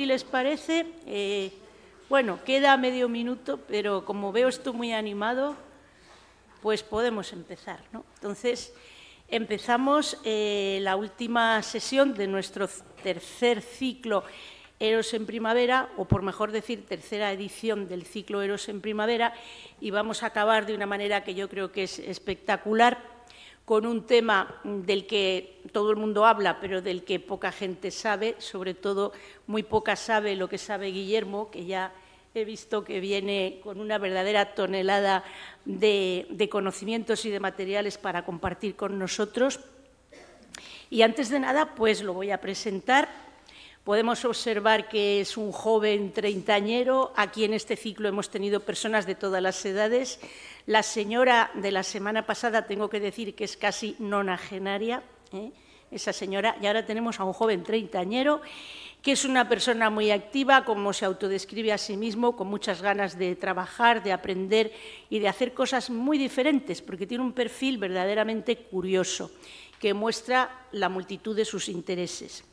si les parece, eh, bueno, queda medio minuto, pero como veo esto muy animado, pues podemos empezar. Entonces, empezamos eh, la última sesión de nuestro tercer ciclo Eros en Primavera, o por mejor decir, tercera edición del ciclo Eros en Primavera, y vamos a acabar de una manera que yo creo que es espectacular, con un tema mm, del que todo el mundo habla, pero del que poca gente sabe, sobre todo muy poca sabe lo que sabe Guillermo, que ya he visto que viene con una verdadera tonelada de, conocimientos y de materiales para compartir con nosotros. Y antes de nada, pues lo voy a presentar Podemos observar que es un joven treintañero. Aquí en este ciclo hemos tenido personas de todas las edades. La señora de la semana pasada, tengo que decir que es casi nonagenaria, ¿eh? esa señora. Y ahora tenemos a un joven treintañero que es una persona muy activa, como se autodescribe a sí mismo, con muchas ganas de trabajar, de aprender y de hacer cosas muy diferentes, porque tiene un perfil verdaderamente curioso, que muestra la multitud de sus intereses.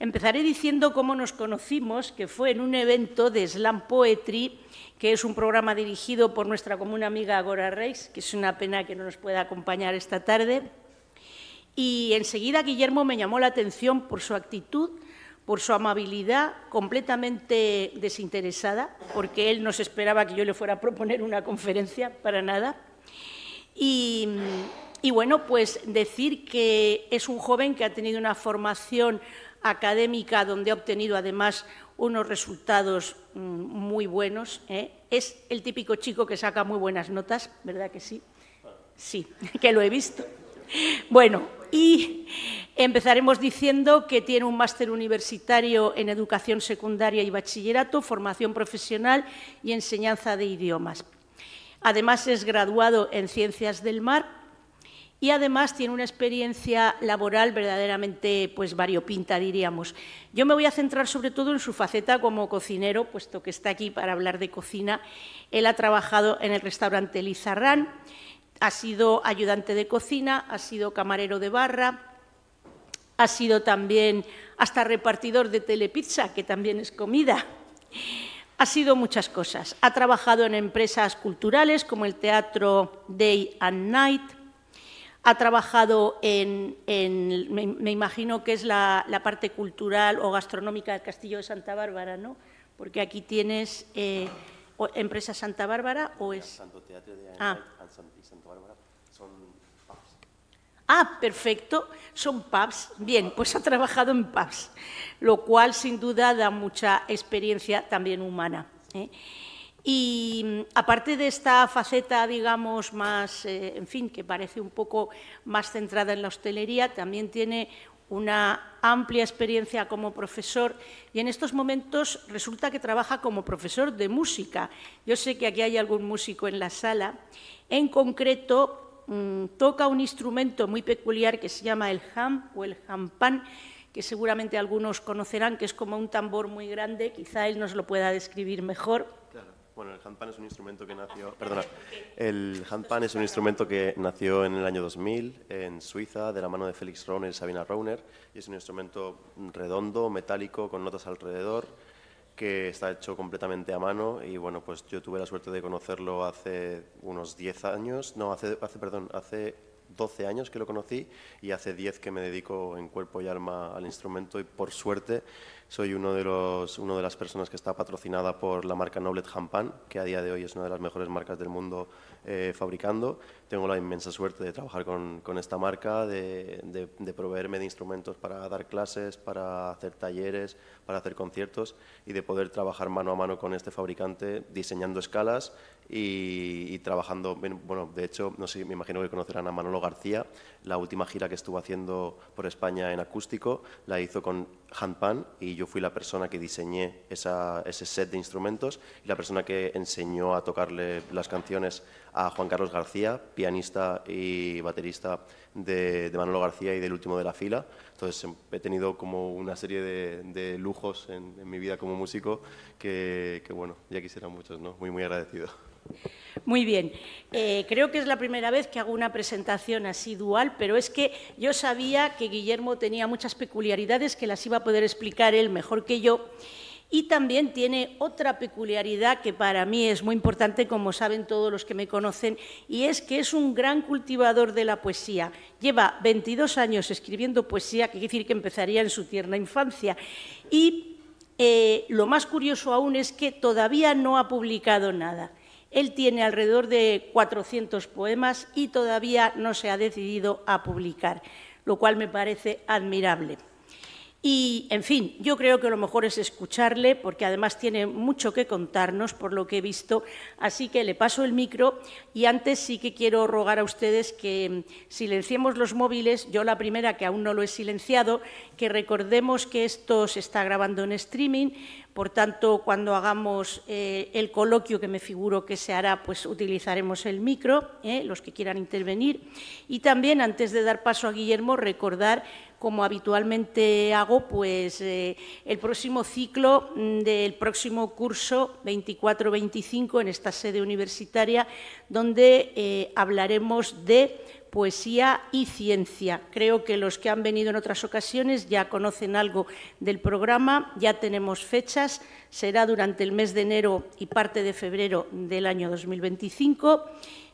Empezaré diciendo cómo nos conocimos, que fue en un evento de Slam Poetry, que es un programa dirigido por nuestra común amiga Agora Reis, que es una pena que no nos pueda acompañar esta tarde. Y enseguida Guillermo me llamó la atención por su actitud, por su amabilidad completamente desinteresada, porque él no se esperaba que yo le fuera a proponer una conferencia, para nada. Y, y bueno, pues decir que es un joven que ha tenido una formación académica donde ha obtenido además unos resultados mm, muy buenos. ¿eh? Es el típico chico que saca muy buenas notas, ¿verdad que sí? Sí, que lo he visto. Bueno, y empezaremos diciendo que tiene un máster universitario en educación secundaria y bachillerato, formación profesional y enseñanza de idiomas. Además es graduado en Ciencias del Mar y además tiene una experiencia laboral verdaderamente pues variopinta, diríamos. Yo me voy a centrar sobre todo en su faceta como cocinero, puesto que está aquí para hablar de cocina. Él ha trabajado en el restaurante Lizarrán, ha sido ayudante de cocina, ha sido camarero de barra, ha sido también hasta repartidor de telepizza, que también es comida. Ha sido muchas cosas. Ha trabajado en empresas culturales como el Teatro Day and Night, ha trabajado en, me, imagino que es la, parte cultural o gastronómica del Castillo de Santa Bárbara, ¿no? Porque aquí tienes eh, empresa Santa Bárbara o es... Santo Teatro de ah. y Santa Bárbara son pubs. Ah, perfecto, son pubs. Bien, pues ha trabajado en pubs, lo cual sin duda da mucha experiencia también humana. ¿eh? Y mm, aparte de esta faceta, digamos, más, eh, en fin, que parece un poco más centrada en la hostelería, también tiene una amplia experiencia como profesor y en estos momentos resulta que trabaja como profesor de música. Yo sé que aquí hay algún músico en la sala. En concreto, mm, toca un instrumento muy peculiar que se llama el ham o el hampan, que seguramente algunos conocerán, que es como un tambor muy grande, quizá él nos lo pueda describir mejor bueno, el handpan es un instrumento que nació, el handpan es un instrumento que nació en el año 2000 en Suiza de la mano de Félix Rauner y Sabina Rauner y es un instrumento redondo, metálico, con notas alrededor que está hecho completamente a mano y bueno, pues yo tuve la suerte de conocerlo hace unos 10 años, no, hace, hace perdón, hace 12 años que lo conocí y hace 10 que me dedico en cuerpo y alma al instrumento y por suerte soy uno de los, uno de las personas que está patrocinada por la marca Noblet Jampan, que a día de hoy es una de las mejores marcas del mundo eh, fabricando. Tengo la inmensa suerte de trabajar con, esta marca, de, de, proveerme de instrumentos para dar clases, para hacer talleres, para hacer conciertos y de poder trabajar mano a mano con este fabricante diseñando escalas y, trabajando, bueno, de hecho, no sé, me imagino que conocerán a Manolo García, la última gira que estuvo haciendo por España en acústico la hizo con handpan y yo fui la persona que diseñé ese set de instrumentos y la persona que enseñó a tocarle las canciones a Juan Carlos García, pianista y baterista de, Manolo García y del último de la fila. Entonces em, he tenido como una serie de, lujos en, mi vida como músico que, que, bueno, ya quisiera muchos, ¿no? Muy, muy agradecido. Muy bien. Eh, creo que es la primera vez que hago una presentación así dual, pero es que yo sabía que Guillermo tenía muchas peculiaridades que las iba a poder explicar él mejor que yo. Y también tiene otra peculiaridad que para mí es muy importante, como saben todos los que me conocen, y es que es un gran cultivador de la poesía. Lleva 22 años escribiendo poesía, que quiere decir que empezaría en su tierna infancia. Y eh, lo más curioso aún es que todavía no ha publicado nada. Él tiene alrededor de 400 poemas y todavía no se ha decidido a publicar, lo cual me parece admirable. Y, en fin, yo creo que lo mejor es escucharle, porque además tiene mucho que contarnos, por lo que he visto. Así que le paso el micro y antes sí que quiero rogar a ustedes que mm, silenciemos los móviles. Yo la primera, que aún no lo he silenciado, que recordemos que esto se está grabando en streaming. Por tanto, cuando hagamos eh, el coloquio que me figuro que se hará, pues utilizaremos el micro, eh, los que quieran intervenir. Y también, antes de dar paso a Guillermo, recordar, como habitualmente hago, pues eh, el próximo ciclo mm, del próximo curso 24-25 en esta sede universitaria, donde hablaremos de poesía y ciencia. Creo que los que han venido en otras ocasiones ya conocen algo del programa, ya tenemos fechas, será durante el mes de enero y parte de febrero del año 2025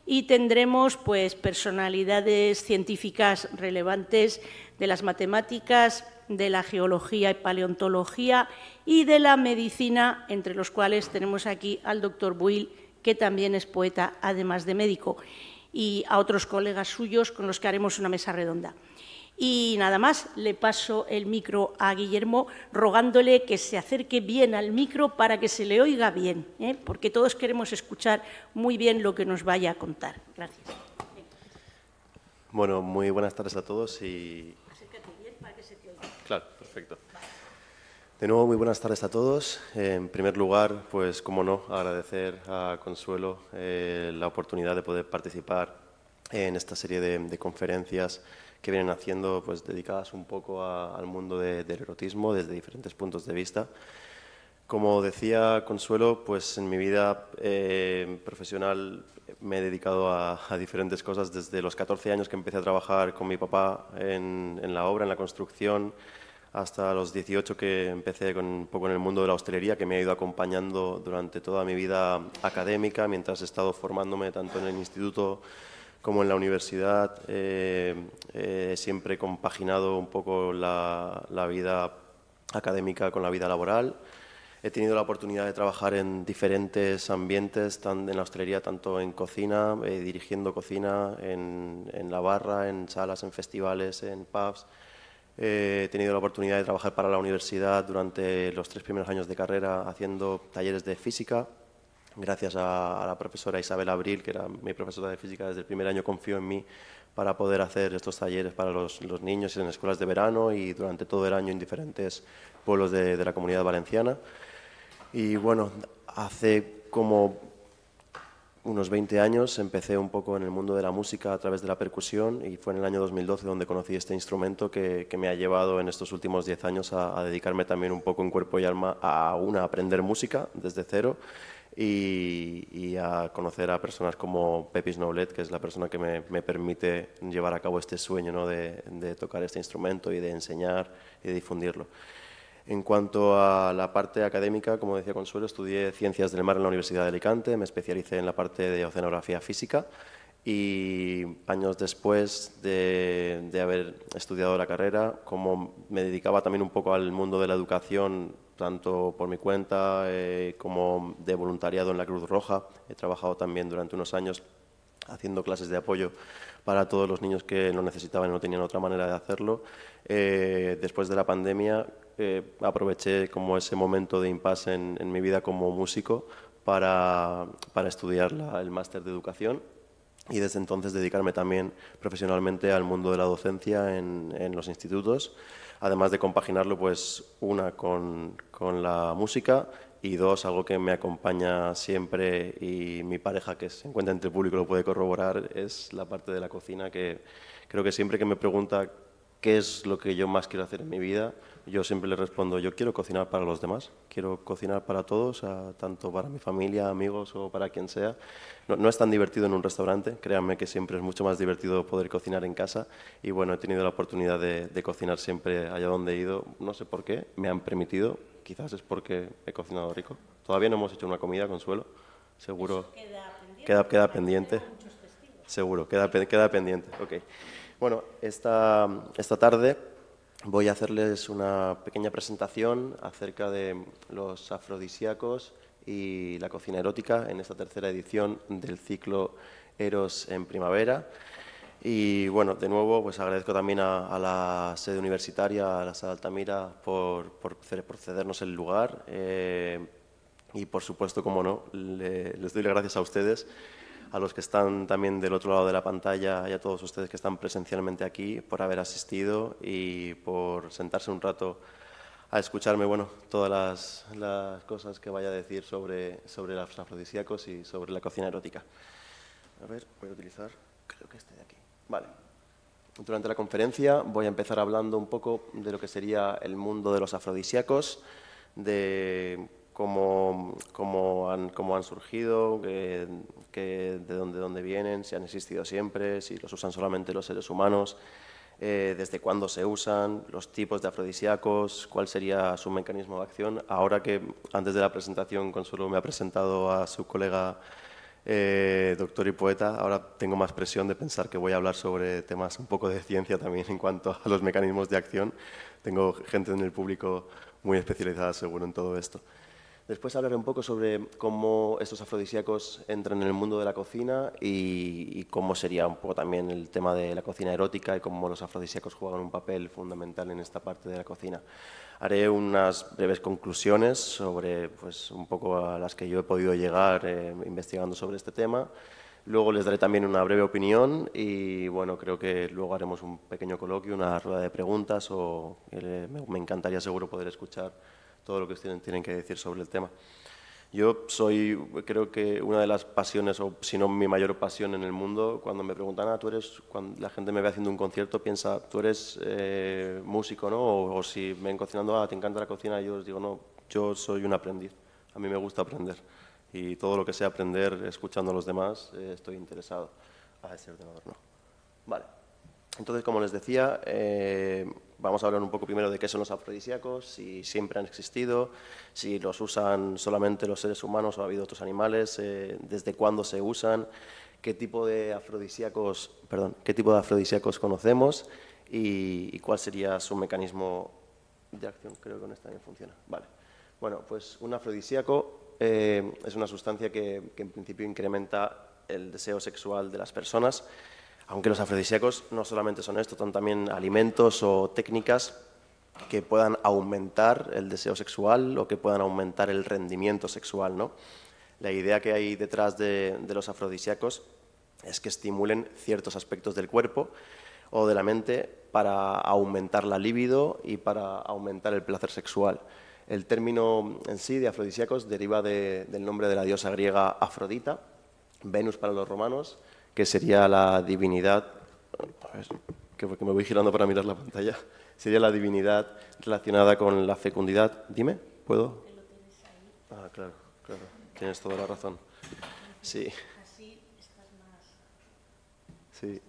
y tendremos pues personalidades científicas relevantes de las matemáticas, de la geología y paleontología y de la medicina, entre los cuales tenemos aquí al doctor Buil, que también es poeta, además de médico y a otros colegas suyos con los que haremos una mesa redonda. Y nada más, le paso el micro a Guillermo rogándole que se acerque bien al micro para que se le oiga bien, ¿eh? porque todos queremos escuchar muy bien lo que nos vaya a contar. Gracias. Bueno, muy buenas tardes a todos y... Acércate bien para que se te oiga. Claro, perfecto. De muy buenas tardes a todos. En primer lugar, pues, como no, agradecer a Consuelo eh, la oportunidad de poder participar en esta serie de, conferencias que vienen haciendo, pues, dedicadas un poco al mundo del erotismo desde diferentes puntos de vista. Como decía Consuelo, pues en mi vida eh, profesional me he dedicado a, diferentes cosas desde los 14 años que empecé a trabajar con mi papá en, en la obra, en la construcción, hasta los 18 que empecé un poco en el mundo de la hostelería, que me ha ido acompañando durante toda mi vida académica, mientras he estado formándome tanto en el instituto como en la universidad. Eh, eh, siempre he compaginado un poco la, vida académica con la vida laboral. He tenido la oportunidad de trabajar en diferentes ambientes, tanto en la hostelería, tanto en cocina, eh, dirigiendo cocina, en, la barra, en salas, en festivales, en pubs he tenido la oportunidad de trabajar para la universidad durante los tres primeros años de carrera haciendo talleres de física. Gracias a, la profesora Isabel Abril, que era mi profesora de física desde el primer año, confió en mí para poder hacer estos talleres para los, niños en escuelas de verano y durante todo el año en diferentes pueblos de, de la comunidad valenciana. Y bueno, hace como unos 20 años empecé un poco en el mundo de la música a través de la percusión y fue en el año 2012 donde conocí este instrumento que, me ha llevado en estos últimos 10 años a, dedicarme también un poco en cuerpo y alma a una, aprender música desde cero y, a conocer a personas como Pepis Noblet, que es la persona que me, permite llevar a cabo este sueño de, de tocar este instrumento y de enseñar y difundirlo. En cuanto a la parte académica, como decía Consuelo, estudié Ciencias del Mar en la Universidad de Alicante, me especialicé en la parte de oceanografía física y años después de, haber estudiado la carrera, como me dedicaba también un poco al mundo de la educación, tanto por mi cuenta eh, como de voluntariado en la Cruz Roja, he trabajado también durante unos años haciendo clases de apoyo para todos los niños que no necesitaban y no tenían otra manera de hacerlo. Eh, después de la pandemia eh, aproveché como ese momento de impasse en, mi vida como músico para, para estudiar el máster de educación y desde entonces dedicarme también profesionalmente al mundo de la docencia en, en los institutos, además de compaginarlo pues una con, con, la música y dos, algo que me acompaña siempre y mi pareja que se encuentra entre el público lo puede corroborar, es la parte de la cocina que creo que siempre que me pregunta ¿qué es lo que yo más quiero hacer en mi vida? Yo siempre le respondo, yo quiero cocinar para los demás, quiero cocinar para todos, tanto para mi familia, amigos o para quien sea. No, es tan divertido en un restaurante, créanme que siempre es mucho más divertido poder cocinar en casa y bueno, he tenido la oportunidad de, cocinar siempre allá donde he ido, no sé por qué, me han permitido, quizás es porque he cocinado rico. Todavía no hemos hecho una comida, Consuelo, seguro. queda pendiente. Queda, queda pendiente. Seguro, queda, queda pendiente. Okay. Bueno, esta, tarde voy a hacerles una pequeña presentación acerca de los afrodisíacos y la cocina erótica en esta tercera edición del ciclo Eros en Primavera. Y bueno, de nuevo, pues agradezco también a, la sede universitaria, a la sede Altamira, por, cedernos el lugar. Eh, y por supuesto, como no, les doy las gracias a ustedes a los que están también del otro lado de la pantalla y a todos ustedes que están presencialmente aquí por haber asistido y por sentarse un rato a escucharme bueno, todas las, las cosas que vaya a decir sobre, sobre los afrodisíacos y sobre la cocina erótica. A ver, voy a utilizar, creo que este de aquí. Vale. Durante la conferencia voy a empezar hablando un poco de lo que sería el mundo de los afrodisíacos, de cómo, han, surgido, de dónde, dónde vienen, si han existido siempre, si los usan solamente los seres humanos, eh, desde cuándo se usan, los tipos de afrodisíacos, cuál sería su mecanismo de acción. Ahora que antes de la presentación Consuelo me ha presentado a su colega eh, doctor y poeta, ahora tengo más presión de pensar que voy a hablar sobre temas un poco de ciencia también en cuanto a los mecanismos de acción. Tengo gente en el público muy especializada seguro en todo esto. Después hablaré un poco sobre cómo estos afrodisíacos entran en el mundo de la cocina y, cómo sería un poco también el tema de la cocina erótica y cómo los afrodisíacos juegan un papel fundamental en esta parte de la cocina. Haré unas breves conclusiones sobre pues, un poco a las que yo he podido llegar eh, investigando sobre este tema. Luego les daré también una breve opinión y bueno, creo que luego haremos un pequeño coloquio, una rueda de preguntas o eh, me encantaría seguro poder escuchar todo lo que tienen, tienen que decir sobre el tema. Yo soy, creo que una de las pasiones, o si no mi mayor pasión en el mundo, cuando me preguntan, ah, tú eres, cuando la gente me ve haciendo un concierto, piensa, tú eres eh, músico, ¿no? O, si me ven cocinando, ah, te encanta la cocina, yo os digo, no, yo soy un aprendiz, a mí me gusta aprender. Y todo lo que sea aprender escuchando a los demás, eh, estoy interesado. a ese ordenador no. Vale. Entonces, como les decía, eh, Vamos a hablar un poco primero de qué son los afrodisíacos, si siempre han existido, si los usan solamente los seres humanos o ha habido otros animales, eh, desde cuándo se usan, qué tipo de afrodisíacos, perdón, qué tipo de afrodisíacos conocemos y, cuál sería su mecanismo de acción. Creo que con esta bien funciona. Vale. Bueno, pues un afrodisíaco eh, es una sustancia que, que en principio incrementa el deseo sexual de las personas aunque los afrodisíacos no solamente son esto, son también alimentos o técnicas que puedan aumentar el deseo sexual o que puedan aumentar el rendimiento sexual. ¿no? La idea que hay detrás de, los afrodisíacos es que estimulen ciertos aspectos del cuerpo o de la mente para aumentar la libido y para aumentar el placer sexual. El término en sí de afrodisíacos deriva del nombre de la diosa griega Afrodita, Venus para los romanos, que sería la divinidad, que me voy girando para mirar la pantalla, sería la divinidad relacionada con la fecundidad. Dime, ¿puedo? Ah, claro, claro, tienes toda la razón. Sí. Sí.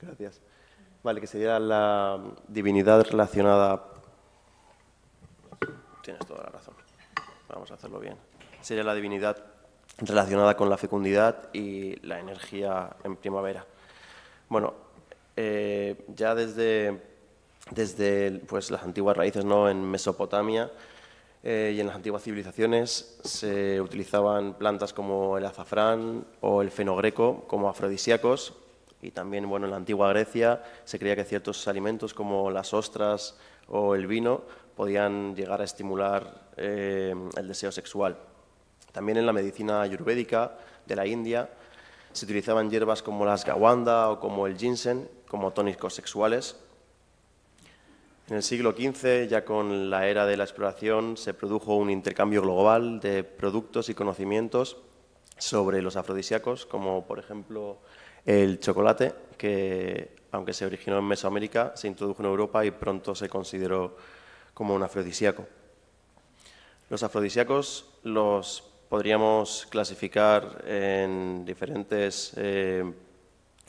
Gracias. Vale, que sería la divinidad relacionada. Tienes toda la razón. Vamos a hacerlo bien. Sería la divinidad relacionada con la fecundidad y la energía en primavera. Bueno, eh, ya desde, pues, las antiguas raíces ¿no? en Mesopotamia eh, y en las antiguas civilizaciones se utilizaban plantas como el azafrán o el fenogreco como afrodisíacos y también bueno, en la antigua Grecia se creía que ciertos alimentos como las ostras o el vino podían llegar a estimular eh, el deseo sexual. También en la medicina ayurvédica de la India se utilizaban hierbas como las gawanda o como el ginseng como tónicos sexuales. En el siglo XV, ya con la era de la exploración, se produjo un intercambio global de productos y conocimientos sobre los afrodisíacos, como por ejemplo el chocolate, que aunque se originó en Mesoamérica, se introdujo en Europa y pronto se consideró como un afrodisíaco. Los afrodisíacos los podríamos clasificar en diferentes eh,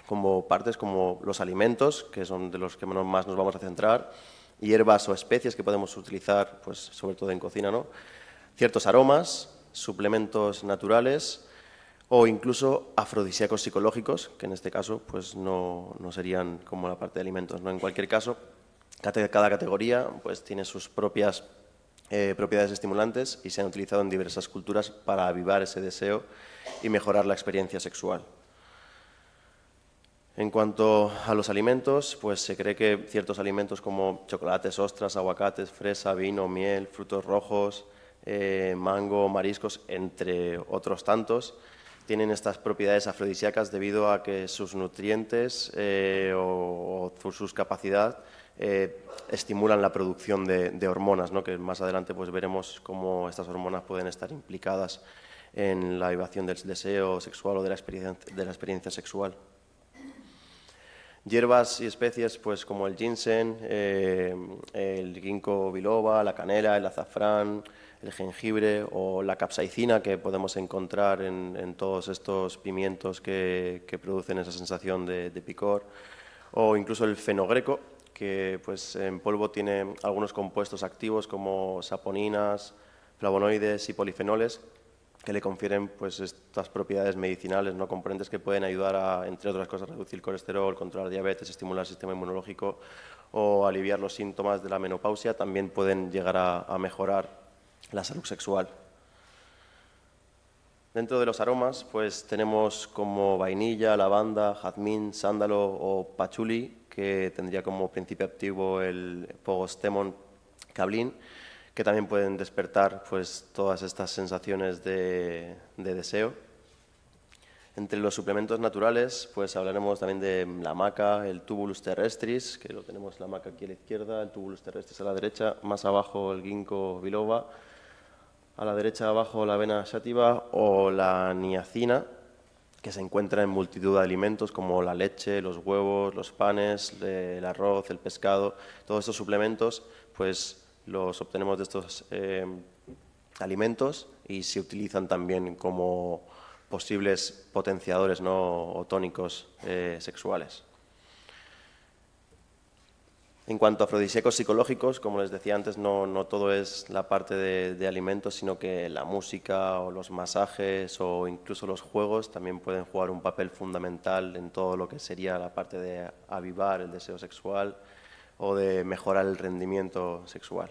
como partes como los alimentos, que son de los que más nos vamos a centrar, hierbas o especies que podemos utilizar, pues, sobre todo en cocina, ¿no? ciertos aromas, suplementos naturales o incluso afrodisíacos psicológicos, que en este caso pues, no, serían como la parte de alimentos. ¿no? En cualquier caso, cada categoría pues, tiene sus propias eh, propiedades estimulantes y se han utilizado en diversas culturas para avivar ese deseo y mejorar la experiencia sexual. En cuanto a los alimentos, pues se cree que ciertos alimentos como chocolates, ostras, aguacates, fresa, vino, miel, frutos rojos, eh, mango, mariscos, entre otros tantos, tienen estas propiedades afrodisíacas debido a que sus nutrientes eh, o, sus capacidades eh, estimulan la producción de, hormonas, que más adelante pues, veremos cómo estas hormonas pueden estar implicadas en la evasión del deseo sexual o de la experiencia, sexual. Hierbas y especies pues, como el ginseng, eh, el ginkgo biloba, la canela, el azafrán, el jengibre o la capsaicina que podemos encontrar en, todos estos pimientos que, producen esa sensación de, de picor, o incluso el fenogreco, que pues, en polvo tiene algunos compuestos activos como saponinas, flavonoides y polifenoles que le confieren pues, estas propiedades medicinales no componentes que pueden ayudar a, entre otras cosas, reducir el colesterol, controlar diabetes, estimular el sistema inmunológico o aliviar los síntomas de la menopausia, también pueden llegar a, mejorar la salud sexual. Dentro de los aromas, pues tenemos como vainilla, lavanda, jazmín, sándalo o pachuli, que tendría como principio activo el pogostemon cablin, que también pueden despertar pues, todas estas sensaciones de, deseo. Entre los suplementos naturales, pues hablaremos también de la maca, el tubulus terrestris, que lo tenemos la maca aquí a la izquierda, el tubulus terrestris a la derecha, más abajo el ginkgo biloba, a la derecha abajo la vena sativa o la niacina, que se encuentra en multitud de alimentos como la leche, los huevos, los panes, el arroz, el pescado, todos estos suplementos, pues los obtenemos de estos eh, alimentos y se utilizan también como posibles potenciadores ¿no? o tónicos eh, sexuales. En cuanto a afrodisíacos psicológicos, como les decía antes, no, todo es la parte de, alimentos, sino que la música o los masajes o incluso los juegos también pueden jugar un papel fundamental en todo lo que sería la parte de avivar el deseo sexual o de mejorar el rendimiento sexual.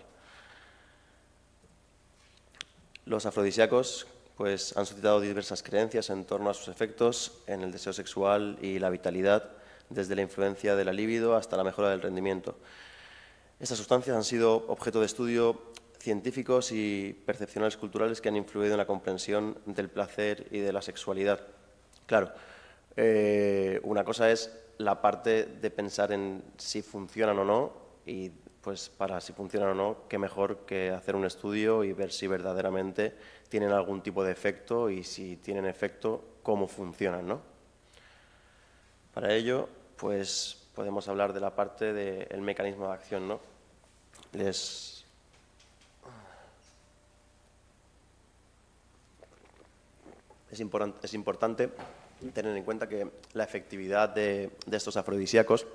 Los afrodisíacos pues, han suscitado diversas creencias en torno a sus efectos en el deseo sexual y la vitalidad desde la influencia de la libido hasta la mejora del rendimiento. Estas sustancias han sido objeto de estudio científicos y percepcionales culturales que han influido en la comprensión del placer y de la sexualidad. Claro, eh, una cosa es la parte de pensar en si funcionan o no y pues para si funcionan o no, qué mejor que hacer un estudio y ver si verdaderamente tienen algún tipo de efecto y si tienen efecto, cómo funcionan, ¿no? Para ello pues podemos hablar de la parte del mecanismo de acción. ¿no? Es, importante tener en cuenta que la efectividad de, estos afrodisíacos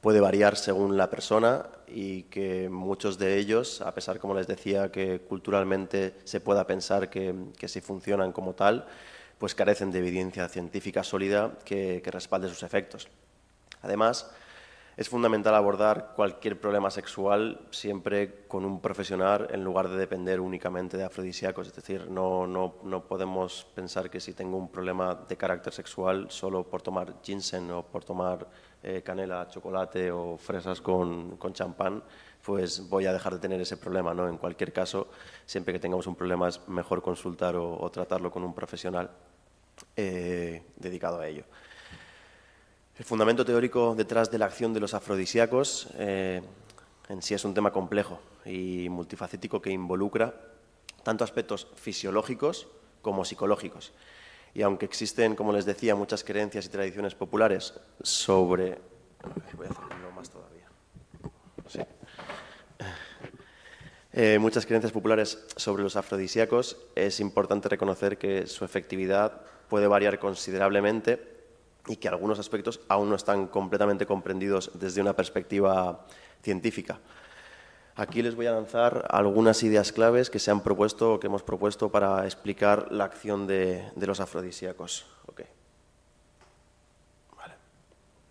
puede variar según la persona y que muchos de ellos, a pesar, como les decía, que culturalmente se pueda pensar que, que si funcionan como tal, pues carecen de evidencia científica sólida que, respalde sus efectos. Además, es fundamental abordar cualquier problema sexual siempre con un profesional en lugar de depender únicamente de afrodisíacos. Es decir, no, no, podemos pensar que si tengo un problema de carácter sexual solo por tomar ginseng o por tomar eh, canela, chocolate o fresas con champán, pues voy a dejar de tener ese problema. ¿no? En cualquier caso, siempre que tengamos un problema es mejor consultar o, tratarlo con un profesional eh, dedicado a ello. El fundamento teórico detrás de la acción de los afrodisíacos eh, en sí es un tema complejo y multifacético que involucra tanto aspectos fisiológicos como psicológicos. Y aunque existen, como les decía, muchas creencias y tradiciones populares sobre... Eh, muchas creencias populares sobre los afrodisíacos, es importante reconocer que su efectividad puede variar considerablemente y que algunos aspectos aún no están completamente comprendidos desde una perspectiva científica. Aquí les voy a lanzar algunas ideas claves que se han propuesto o que hemos propuesto para explicar la acción de, los afrodisíacos.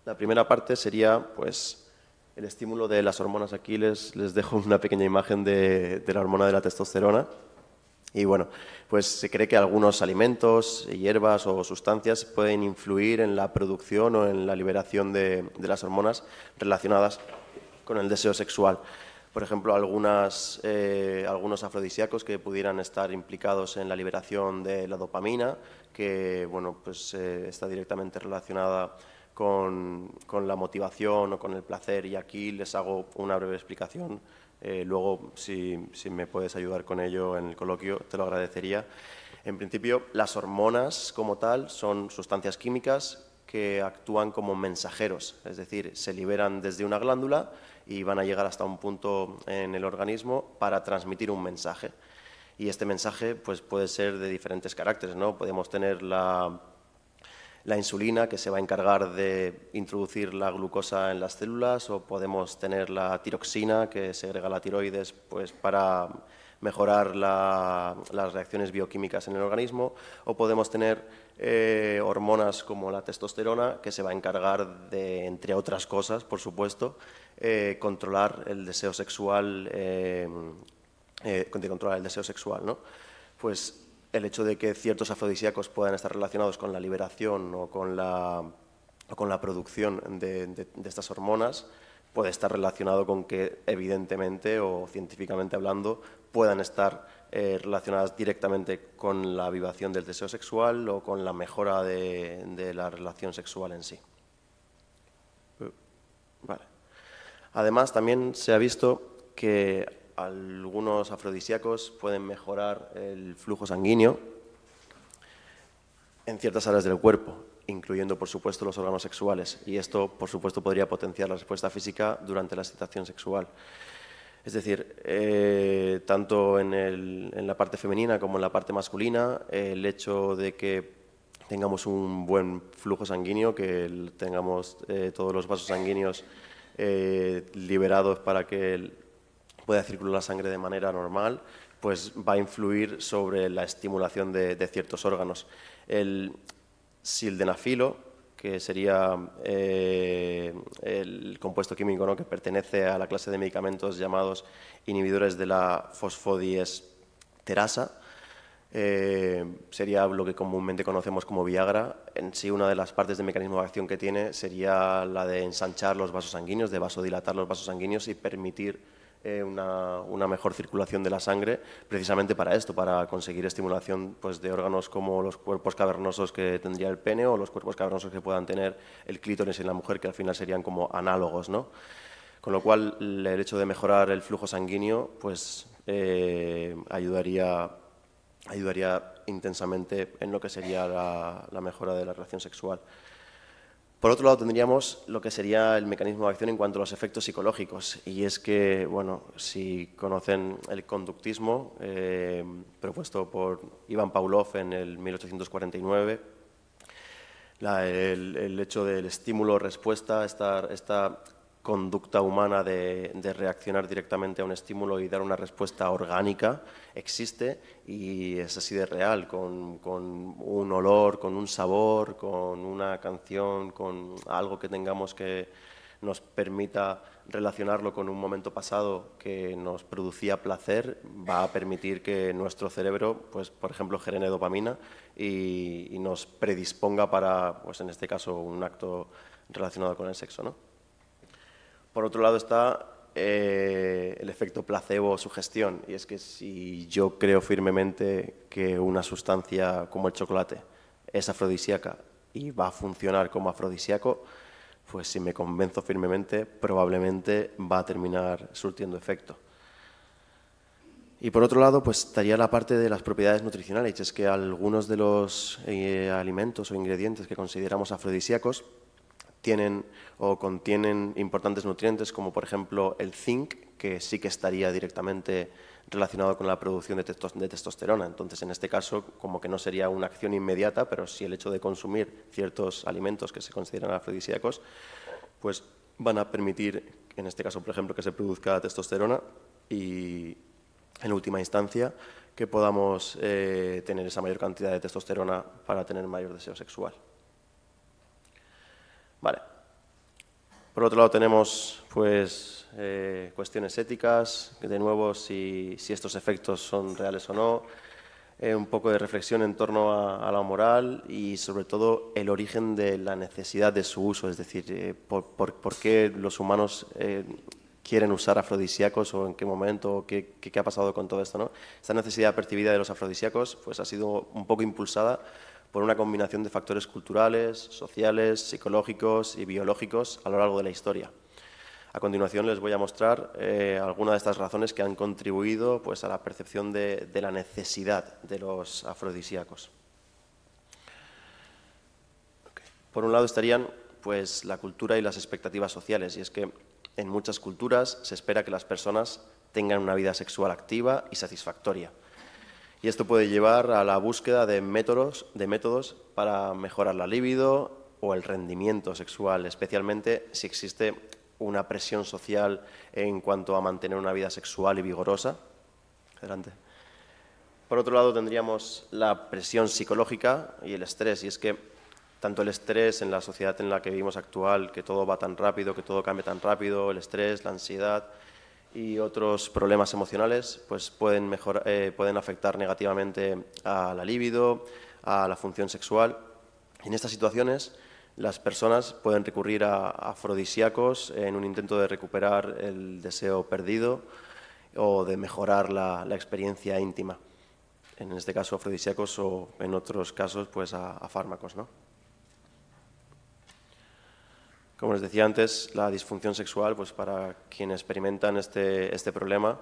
La primera parte sería pues, el estímulo de las hormonas aquí, les, dejo una pequeña imagen de, la hormona de la testosterona. Y bueno, pues se cree que algunos alimentos, hierbas o sustancias pueden influir en la producción o en la liberación de, las hormonas relacionadas con el deseo sexual. Por ejemplo, algunas, eh, algunos afrodisíacos que pudieran estar implicados en la liberación de la dopamina, que bueno, pues, eh, está directamente relacionada con, la motivación o con el placer y aquí les hago una breve explicación. Eh, luego, si, me puedes ayudar con ello en el coloquio, te lo agradecería. En principio, las hormonas como tal son sustancias químicas que actúan como mensajeros, es decir, se liberan desde una glándula y van a llegar hasta un punto en el organismo para transmitir un mensaje. Y este mensaje pues, puede ser de diferentes caracteres, ¿no? Podemos tener la la insulina que se va a encargar de introducir la glucosa en las células o podemos tener la tiroxina que segrega la tiroides pues, para mejorar las reacciones bioquímicas en el organismo o podemos tener eh, hormonas como la testosterona que se va a encargar de, entre otras cosas, por supuesto, eh, controlar el deseo sexual, eh, controlar el deseo sexual, ¿no? Pues el hecho de que ciertos afrodisíacos puedan estar relacionados con la liberación o con la, con la producción de, estas hormonas puede estar relacionado con que, evidentemente o científicamente hablando, puedan estar eh, relacionadas directamente con la avivación del deseo sexual o con la mejora de, la relación sexual en sí. Además, también se ha visto que algunos afrodisíacos pueden mejorar el flujo sanguíneo en ciertas áreas del cuerpo, incluyendo, por supuesto, los órganos sexuales. Y esto, por supuesto, podría potenciar la respuesta física durante la excitación sexual. Es decir, eh, tanto en, la parte femenina como en la parte masculina, el hecho de que tengamos un buen flujo sanguíneo, que tengamos eh, todos los vasos sanguíneos eh, liberados para que puede circular la sangre de manera normal, pues va a influir sobre la estimulación de, ciertos órganos. El sildenafilo, que sería eh, el compuesto químico ¿no? que pertenece a la clase de medicamentos llamados inhibidores de la fosfodiesterasa. terasa. Eh, sería lo que comúnmente conocemos como Viagra. En sí, una de las partes del mecanismo de acción que tiene sería la de ensanchar los vasos sanguíneos, de vasodilatar los vasos sanguíneos y permitir eh, una, mejor circulación de la sangre, precisamente para esto, para conseguir estimulación pues, de órganos como los cuerpos cavernosos que tendría el pene o los cuerpos cavernosos que puedan tener el clítoris en la mujer, que al final serían como análogos. ¿no? Con lo cual, el hecho de mejorar el flujo sanguíneo pues, eh, ayudaría, intensamente en lo que sería la mejora de la relación sexual. Por otro lado, tendríamos lo que sería el mecanismo de acción en cuanto a los efectos psicológicos. Y es que, bueno, si conocen el conductismo eh, propuesto por Iván Pavlov en el 1849, el, hecho del estímulo-respuesta, está esta conducta humana de, reaccionar directamente a un estímulo y dar una respuesta orgánica existe y es así de real, con, un olor, con un sabor, con una canción, con algo que tengamos que nos permita relacionarlo con un momento pasado que nos producía placer, va a permitir que nuestro cerebro, pues, por ejemplo, genere dopamina y, y nos predisponga para, pues, en este caso, un acto relacionado con el sexo. ¿no? Por otro lado está eh, el efecto placebo o sugestión, y es que si yo creo firmemente que una sustancia como el chocolate es afrodisíaca y va a funcionar como afrodisíaco, pues si me convenzo firmemente, probablemente va a terminar surtiendo efecto. Y por otro lado, pues estaría la parte de las propiedades nutricionales, es que algunos de los eh, alimentos o ingredientes que consideramos afrodisíacos tienen o contienen importantes nutrientes como por ejemplo el zinc, que sí que estaría directamente relacionado con la producción de, testosterona. Entonces, en este caso, como que no sería una acción inmediata, pero sí el hecho de consumir ciertos alimentos que se consideran afrodisíacos, pues van a permitir, en este caso, por ejemplo, que se produzca testosterona y, en última instancia, que podamos eh, tener esa mayor cantidad de testosterona para tener mayor deseo sexual. Vale. Por otro lado tenemos pues, eh, cuestiones éticas, de nuevo si, estos efectos son reales o no, eh, un poco de reflexión en torno a, la moral y sobre todo el origen de la necesidad de su uso, es decir, eh, por, qué los humanos quieren usar afrodisíacos o en qué momento, qué, ha pasado con todo esto. ¿no? Esta necesidad percibida de los afrodisíacos pues, ha sido un poco impulsada por una combinación de factores culturales, sociales, psicológicos y biológicos a lo largo de la historia. A continuación les voy a mostrar eh, algunas de estas razones que han contribuido pues, a la percepción de, la necesidad de los afrodisíacos. Por un lado estarían pues, la cultura y las expectativas sociales, y es que en muchas culturas se espera que las personas tengan una vida sexual activa y satisfactoria, y esto puede llevar a la búsqueda de métodos, de métodos para mejorar la libido o el rendimiento sexual, especialmente si existe una presión social en cuanto a mantener una vida sexual y vigorosa. Por otro lado, tendríamos la presión psicológica y el estrés, y es que tanto el estrés en la sociedad en la que vivimos actual, que todo va tan rápido, que todo cambia tan rápido, el estrés, la ansiedad, y otros problemas emocionales pues eh, pueden, afectar negativamente a la libido, a la función sexual. En estas situaciones, las personas pueden recurrir a afrodisíacos en un intento de recuperar el deseo perdido o de mejorar la, experiencia íntima. En este caso, afrodisíacos o en otros casos, pues a, a fármacos, ¿no? Como les decía antes, la disfunción sexual, pues para quienes experimentan este, este, problema,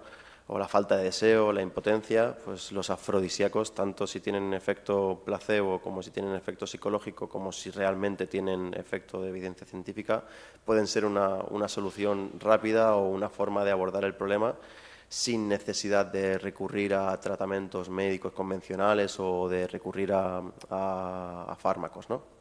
o la falta de deseo, la impotencia, pues los afrodisíacos, tanto si tienen efecto placebo como si tienen efecto psicológico, como si realmente tienen efecto de evidencia científica, pueden ser una, solución rápida o una forma de abordar el problema sin necesidad de recurrir a tratamientos médicos convencionales o de recurrir a, a fármacos, ¿no?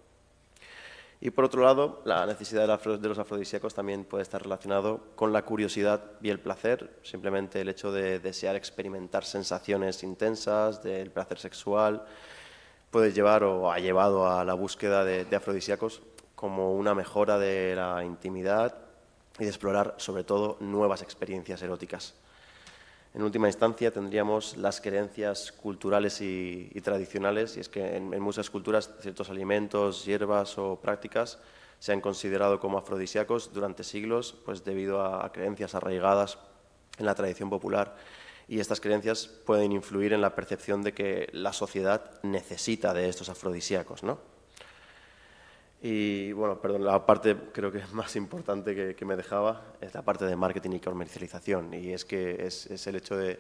Y por otro lado, la necesidad de los afrodisíacos también puede estar relacionado con la curiosidad y el placer, simplemente el hecho de desear experimentar sensaciones intensas, del placer sexual, puede llevar o ha llevado a la búsqueda de, de afrodisíacos como una mejora de la intimidad y de explorar sobre todo nuevas experiencias eróticas en última instancia tendríamos las creencias culturales y, tradicionales, y es que en, muchas culturas ciertos alimentos, hierbas o prácticas se han considerado como afrodisíacos durante siglos, pues debido a, a creencias arraigadas en la tradición popular. Y estas creencias pueden influir en la percepción de que la sociedad necesita de estos afrodisíacos, ¿no? Y bueno, perdón, la parte creo que es más importante que, me dejaba es la parte de marketing y comercialización. Y es que es, el hecho de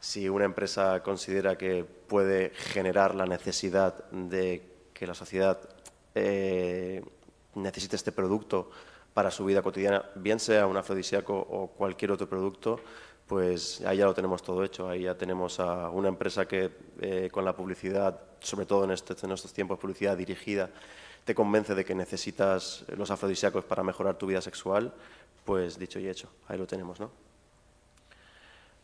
si una empresa considera que puede generar la necesidad de que la sociedad eh, necesite este producto para su vida cotidiana, bien sea un afrodisíaco o cualquier otro producto, pues ahí ya lo tenemos todo hecho. Ahí ya tenemos a una empresa que eh, con la publicidad, sobre todo en, este, en estos tiempos, publicidad dirigida, te convence de que necesitas los afrodisíacos para mejorar tu vida sexual, pues dicho y hecho, ahí lo tenemos, ¿no?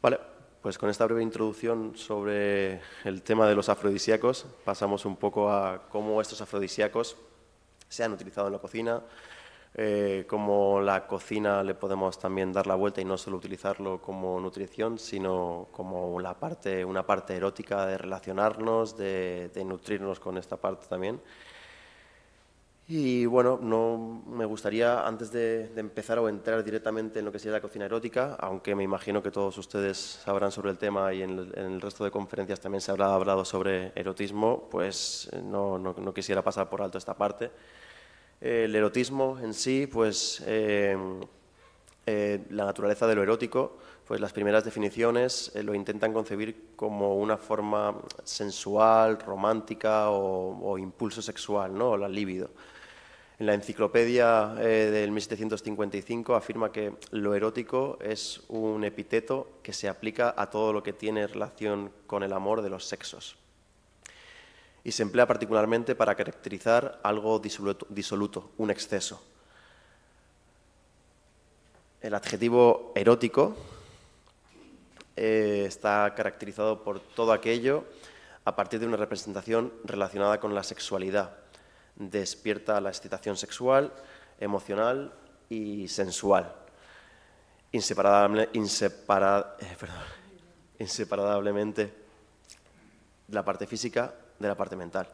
Vale, pues con esta breve introducción sobre el tema de los afrodisíacos, pasamos un poco a cómo estos afrodisíacos se han utilizado en la cocina, eh, cómo la cocina le podemos también dar la vuelta y no solo utilizarlo como nutrición, sino como la parte, una parte erótica de relacionarnos, de nutrirnos con esta parte también y bueno, no me gustaría, antes de, empezar o entrar directamente en lo que sería la cocina erótica, aunque me imagino que todos ustedes sabrán sobre el tema y en el, resto de conferencias también se habrá hablado sobre erotismo, pues eh, no, quisiera pasar por alto esta parte. Eh, el erotismo en sí, pues eh, la naturaleza de lo erótico, pues las primeras definiciones lo intentan concebir como una forma sensual, romántica o, impulso sexual, ¿no? o la libido en la enciclopedia eh, del 1755 afirma que lo erótico es un epíteto que se aplica a todo lo que tiene relación con el amor de los sexos y se emplea particularmente para caracterizar algo disoluto, un exceso. El adjetivo erótico eh, está caracterizado por todo aquello a partir de una representación relacionada con la sexualidad, despierta la excitación sexual, emocional y sensual, eh, inseparablemente la parte física de la parte mental.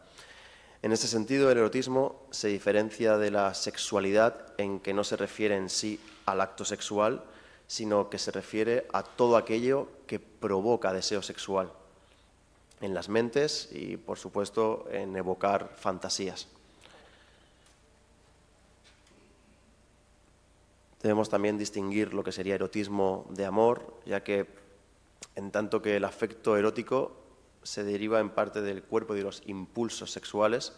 En este sentido, el erotismo se diferencia de la sexualidad en que no se refiere en sí al acto sexual, sino que se refiere a todo aquello que provoca deseo sexual en las mentes y, por supuesto, en evocar fantasías. Debemos también distinguir lo que sería erotismo de amor, ya que en tanto que el afecto erótico se deriva en parte del cuerpo y de los impulsos sexuales,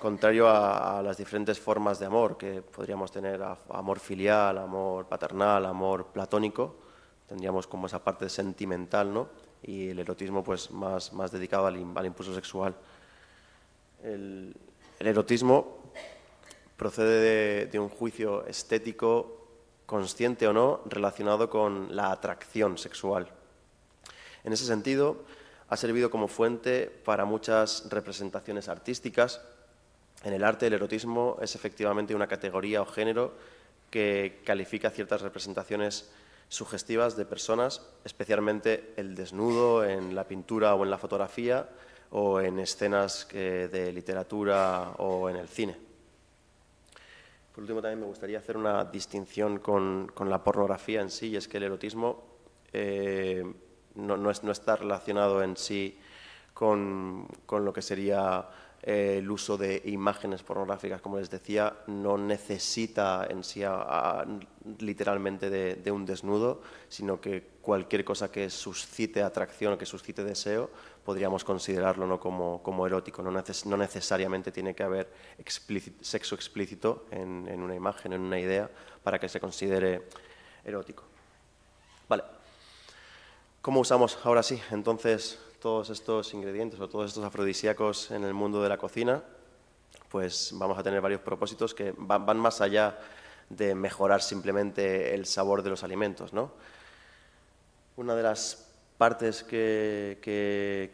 contrario a, las diferentes formas de amor que podríamos tener, amor filial, amor paternal, amor platónico, tendríamos como esa parte sentimental, ¿no? Y el erotismo pues más, más dedicado al, al impulso sexual. El, erotismo procede de, un juicio estético consciente o no, relacionado con la atracción sexual. En ese sentido, ha servido como fuente para muchas representaciones artísticas. En el arte, el erotismo es efectivamente una categoría o género que califica ciertas representaciones sugestivas de personas, especialmente el desnudo en la pintura o en la fotografía o en escenas eh, de literatura o en el cine. Por último, también me gustaría hacer una distinción con, la pornografía en sí, y es que el erotismo eh, no, es, no, está relacionado en sí con, con lo que sería eh, el uso de imágenes pornográficas, como les decía, no necesita en sí literalmente de, un desnudo, sino que cualquier cosa que suscite atracción o que suscite deseo, podríamos considerarlo ¿no? como, erótico. No, necesariamente tiene que haber sexo explícito en, en una imagen, en una idea, para que se considere erótico. Vale. ¿Cómo usamos ahora sí entonces todos estos ingredientes o todos estos afrodisíacos en el mundo de la cocina, pues vamos a tener varios propósitos que van, más allá de mejorar simplemente el sabor de los alimentos. ¿no? Una de las partes que,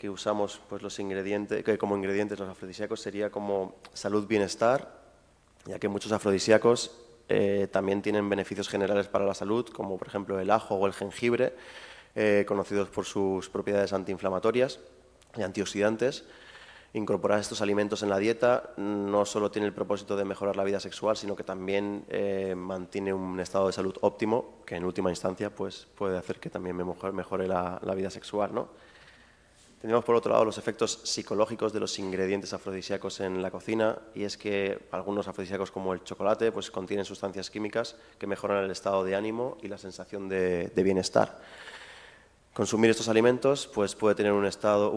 usamos pues los ingredientes, que como ingredientes los afrodisíacos sería como salud-bienestar, ya que muchos afrodisíacos eh, también tienen beneficios generales para la salud, como por ejemplo el ajo o el jengibre, eh, conocidos por sus propiedades antiinflamatorias y antioxidantes. Incorporar estos alimentos en la dieta no solo tiene el propósito de mejorar la vida sexual, sino que también eh, mantiene un estado de salud óptimo, que en última instancia pues, puede hacer que también mejore la, vida sexual. ¿no? Tenemos por otro lado los efectos psicológicos de los ingredientes afrodisíacos en la cocina y es que algunos afrodisíacos como el chocolate pues contienen sustancias químicas que mejoran el estado de ánimo y la sensación de, de bienestar. Consumir estos alimentos pues, puede, tener un estado,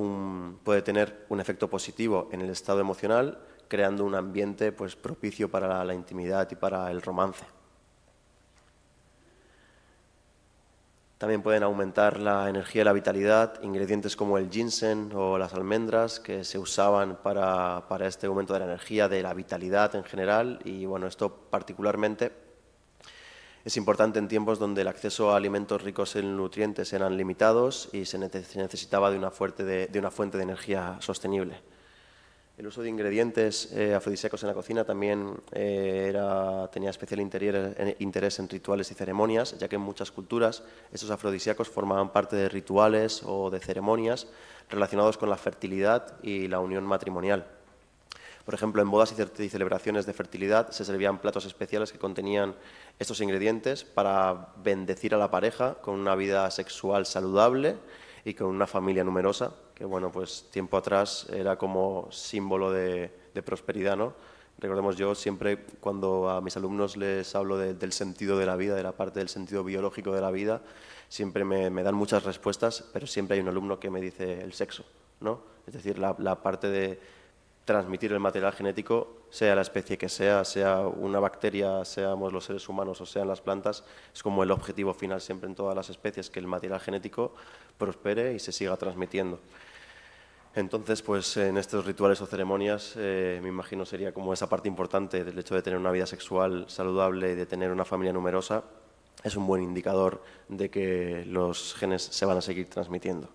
puede tener un efecto positivo en el estado emocional, creando un ambiente pues, propicio para la, intimidad y para el romance. También pueden aumentar la energía y la vitalidad, ingredientes como el ginseng o las almendras que se usaban para, para, este aumento de la energía, de la vitalidad en general. Y bueno, esto particularmente es importante en tiempos donde el acceso a alimentos ricos en nutrientes eran limitados y se necesitaba de una, de, una fuente de energía sostenible. El uso de ingredientes eh, afrodisíacos en la cocina también eh, tenía especial interés en rituales y ceremonias, ya que en muchas culturas estos afrodisíacos formaban parte de rituales o de ceremonias relacionados con la fertilidad y la unión matrimonial. Por ejemplo, en bodas y celebraciones de fertilidad se servían platos especiales que contenían estos ingredientes para bendecir a la pareja con una vida sexual saludable y con una familia numerosa, que bueno, pues tiempo atrás era como símbolo de, prosperidad, ¿no? Recordemos, yo siempre cuando a mis alumnos les hablo del sentido de la vida, de la parte del sentido biológico de la vida, siempre me, dan muchas respuestas, pero siempre hay un alumno que me dice el sexo, ¿no? Es decir, la parte de, transmitir el material genético, sea la especie que sea, sea una bacteria, seamos los seres humanos o sean las plantas, es como el objetivo final siempre en todas las especies, que el material genético prospere y se siga transmitiendo. Entonces, pues en estos rituales o ceremonias, eh, me imagino sería como esa parte importante del hecho de tener una vida sexual saludable y de tener una familia numerosa, es un buen indicador de que los genes se van a seguir transmitiendo.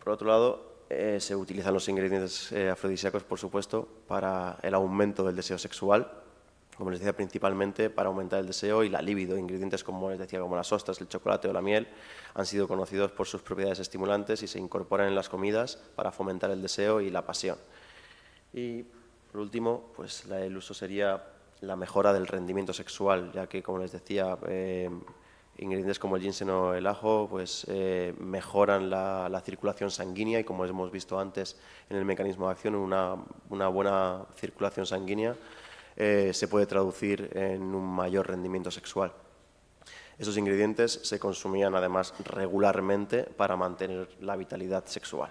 Por otro lado, eh, se utilizan los ingredientes eh, afrodisíacos, por supuesto, para el aumento del deseo sexual, como les decía, principalmente para aumentar el deseo y la libido. Ingredientes como les decía, como las ostras, el chocolate o la miel, han sido conocidos por sus propiedades estimulantes y se incorporan en las comidas para fomentar el deseo y la pasión. Y por último, pues el uso sería la mejora del rendimiento sexual, ya que como les decía, eh, ingredientes como el ginseng o el ajo pues, eh, mejoran la, circulación sanguínea y como hemos visto antes en el mecanismo de acción, una, buena circulación sanguínea eh, se puede traducir en un mayor rendimiento sexual. Esos ingredientes se consumían además regularmente para mantener la vitalidad sexual.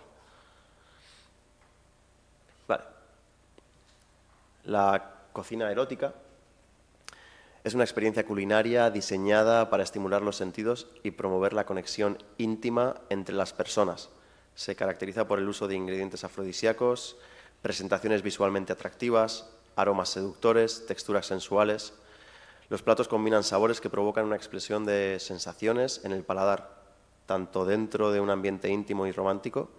Vale. La cocina erótica es una experiencia culinaria diseñada para estimular los sentidos y promover la conexión íntima entre las personas. Se caracteriza por el uso de ingredientes afrodisíacos, presentaciones visualmente atractivas, aromas seductores, texturas sensuales. Los platos combinan sabores que provocan una expresión de sensaciones en el paladar, tanto dentro de un ambiente íntimo y romántico,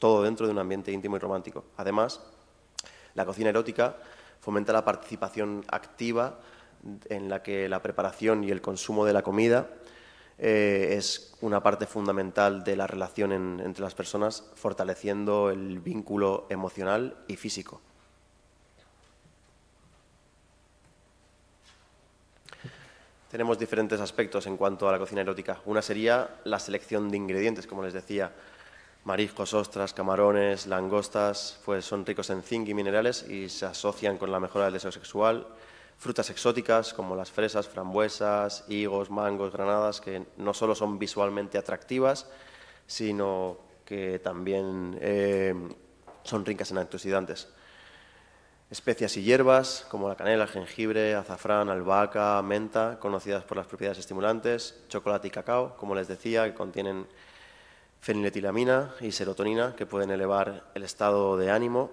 todo dentro de un ambiente íntimo y romántico. Además, la cocina erótica fomenta la participación activa en la que la preparación y el consumo de la comida eh, es una parte fundamental de la relación entre las personas, fortaleciendo el vínculo emocional y físico. Tenemos diferentes aspectos en cuanto a la cocina erótica. Una sería la selección de ingredientes, como les decía, mariscos, ostras, camarones, langostas, pues son ricos en zinc y minerales y se asocian con la mejora del deseo sexual, frutas exóticas como las fresas, frambuesas, higos, mangos, granadas, que no solo son visualmente atractivas, sino que también eh, son ricas en antioxidantes. Especias y hierbas como la canela, jengibre, azafrán, albahaca, menta, conocidas por las propiedades estimulantes, chocolate y cacao, como les decía, que contienen feniletilamina y serotonina, que pueden elevar el estado de ánimo,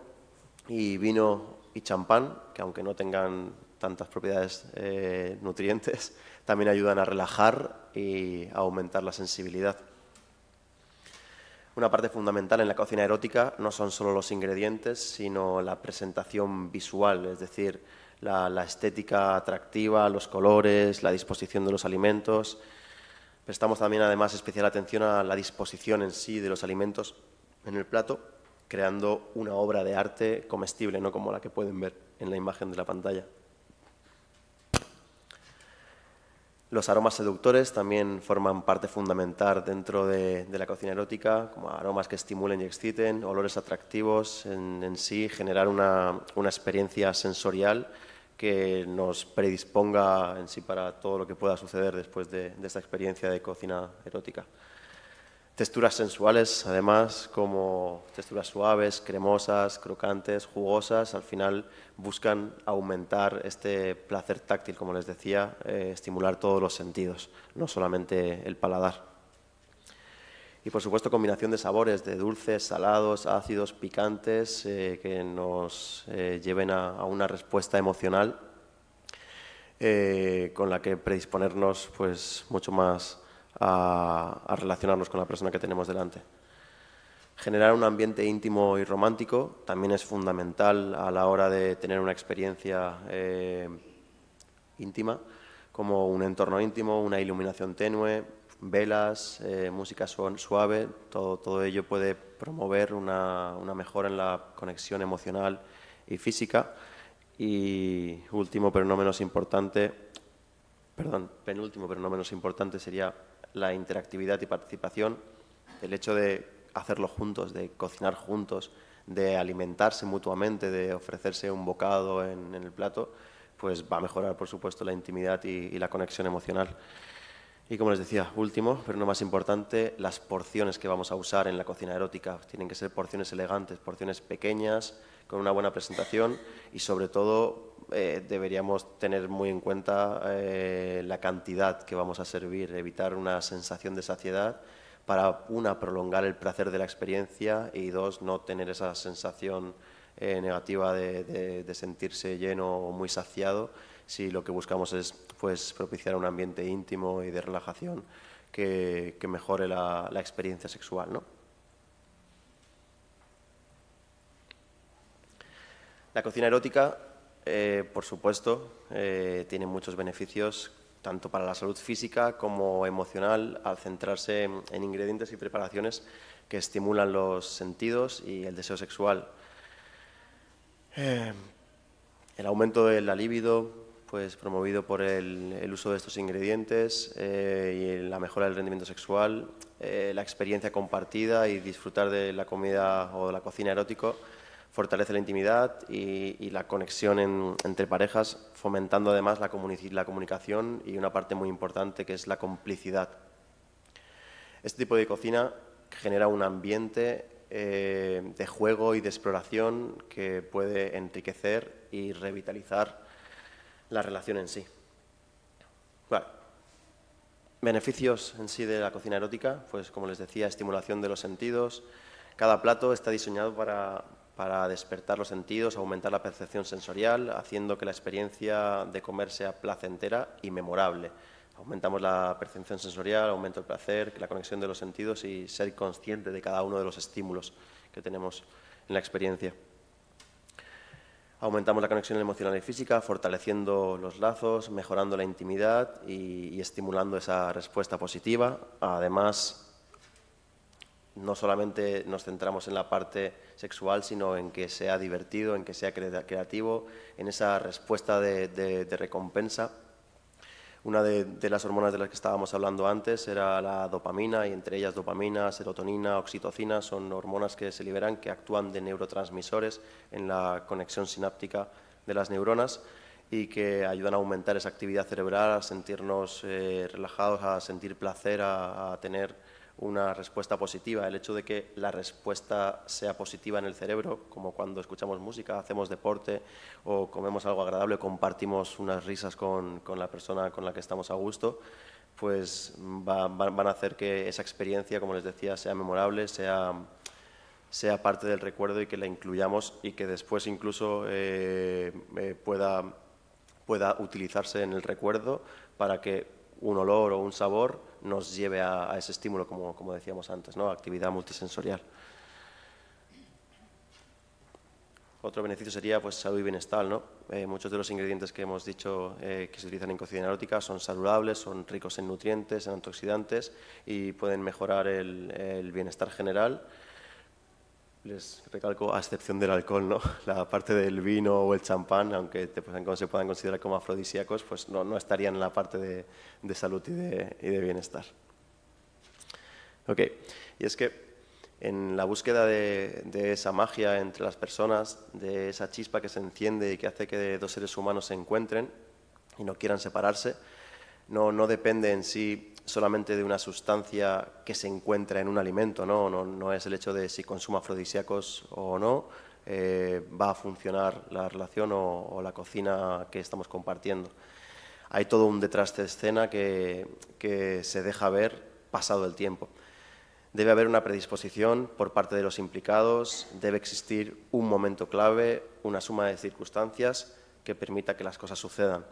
y vino y champán, que aunque no tengan tantas propiedades eh, nutrientes, también ayudan a relajar y a aumentar la sensibilidad. Una parte fundamental en la cocina erótica no son solo los ingredientes, sino la presentación visual, es decir, la, la estética atractiva, los colores, la disposición de los alimentos. Prestamos también, además, especial atención a la disposición en sí de los alimentos en el plato, creando una obra de arte comestible, no como la que pueden ver en la imagen de la pantalla. Los aromas seductores también forman parte fundamental dentro de, la cocina erótica, como aromas que estimulen y exciten, olores atractivos en, sí, generar una, experiencia sensorial que nos predisponga en sí para todo lo que pueda suceder después de esta experiencia de cocina erótica. Texturas sensuales, además, como texturas suaves, cremosas, crocantes, jugosas, al final buscan aumentar este placer táctil, como les decía, eh, estimular todos los sentidos, no solamente el paladar. Y por supuesto combinación de sabores, de dulces, salados, ácidos, picantes, eh, que nos eh, lleven a, a, una respuesta emocional con la que predisponernos pues, mucho más a, relacionarnos con la persona que tenemos delante. Generar un ambiente íntimo y romántico también es fundamental a la hora de tener una experiencia eh, íntima, como un entorno íntimo, una iluminación tenue, velas, eh, música suave, todo, todo, ello puede promover una, una, mejora en la conexión emocional y física. Y último, pero no menos importante, perdón, penúltimo, pero no menos importante sería la interactividad y participación, el hecho de hacerlo juntos, de cocinar juntos, de alimentarse mutuamente, de ofrecerse un bocado en, el plato, pues va a mejorar, por supuesto, la intimidad y la conexión emocional. Y como les decía, último, pero no más importante, las porciones que vamos a usar en la cocina erótica. Tienen que ser porciones elegantes, porciones pequeñas, con una buena presentación y sobre todo eh, deberíamos tener muy en cuenta eh, la cantidad que vamos a servir, evitar una sensación de saciedad para, una, prolongar el placer de la experiencia y, dos, no tener esa sensación eh, negativa de, sentirse lleno o muy saciado, si lo que buscamos es pues, propiciar un ambiente íntimo y de relajación que, mejore la, experiencia sexual. La cocina erótica eh, por supuesto, eh, tiene muchos beneficios tanto para la salud física como emocional al centrarse en ingredientes y preparaciones que estimulan los sentidos y el deseo sexual. Eh, el aumento de la libido, pues promovido por el, uso de estos ingredientes y la mejora del rendimiento sexual, la experiencia compartida y disfrutar de la comida o de la cocina erótico, fortalece la intimidad y, la conexión entre parejas, fomentando además la, la comunicación y una parte muy importante que es la complicidad. Este tipo de cocina genera un ambiente eh, de juego y de exploración que puede enriquecer y revitalizar la relación en sí. Beneficios en sí de la cocina erótica, pues como les decía, estimulación de los sentidos. Cada plato está diseñado para, para despertar los sentidos, aumentar la percepción sensorial, haciendo que la experiencia de comer sea placentera y memorable. Aumentamos la percepción sensorial, aumento el placer, la conexión de los sentidos y ser consciente de cada uno de los estímulos que tenemos en la experiencia. Aumentamos la conexión emocional y física, fortaleciendo los lazos, mejorando la intimidad y, y estimulando esa respuesta positiva. Además, no solamente nos centramos en la parte sexual, sino en que sea divertido, en que sea creativo, en esa respuesta de, recompensa. Una de, las hormonas de las que estábamos hablando antes era la dopamina, y entre ellas dopamina, serotonina, oxitocina, son hormonas que se liberan, que actúan de neurotransmisores en la conexión sináptica de las neuronas y que ayudan a aumentar esa actividad cerebral, a sentirnos eh, relajados, a sentir placer, a tener una respuesta positiva. El hecho de que la respuesta sea positiva en el cerebro, como cuando escuchamos música, hacemos deporte o comemos algo agradable, compartimos unas risas con, la persona con la que estamos a gusto, pues van a hacer que esa experiencia, como les decía, sea memorable, sea, sea parte del recuerdo y que la incluyamos y que después incluso eh, eh, pueda, pueda utilizarse en el recuerdo para que un olor o un sabor nos lleve a, ese estímulo, como, decíamos antes, ¿no? actividad multisensorial. Otro beneficio sería pues, salud y bienestar. Eh, muchos de los ingredientes que hemos dicho eh, que se utilizan en cocina erótica son saludables, son ricos en nutrientes, en antioxidantes y pueden mejorar el bienestar general les recalco, a excepción del alcohol, ¿no? La parte del vino o el champán, aunque te se puedan considerar como afrodisíacos, pues no, estarían en la parte de, salud y de, bienestar. y es que en la búsqueda de, esa magia entre las personas, de esa chispa que se enciende y que hace que dos seres humanos se encuentren y no quieran separarse, no depende en sí solamente de una sustancia que se encuentra en un alimento, ¿no? No, es el hecho de si consumo afrodisíacos o no, eh, va a funcionar la relación o, la cocina que estamos compartiendo. Hay todo un detrás de escena que se deja ver pasado el tiempo. Debe haber una predisposición por parte de los implicados, debe existir un momento clave, una suma de circunstancias que permita que las cosas sucedan.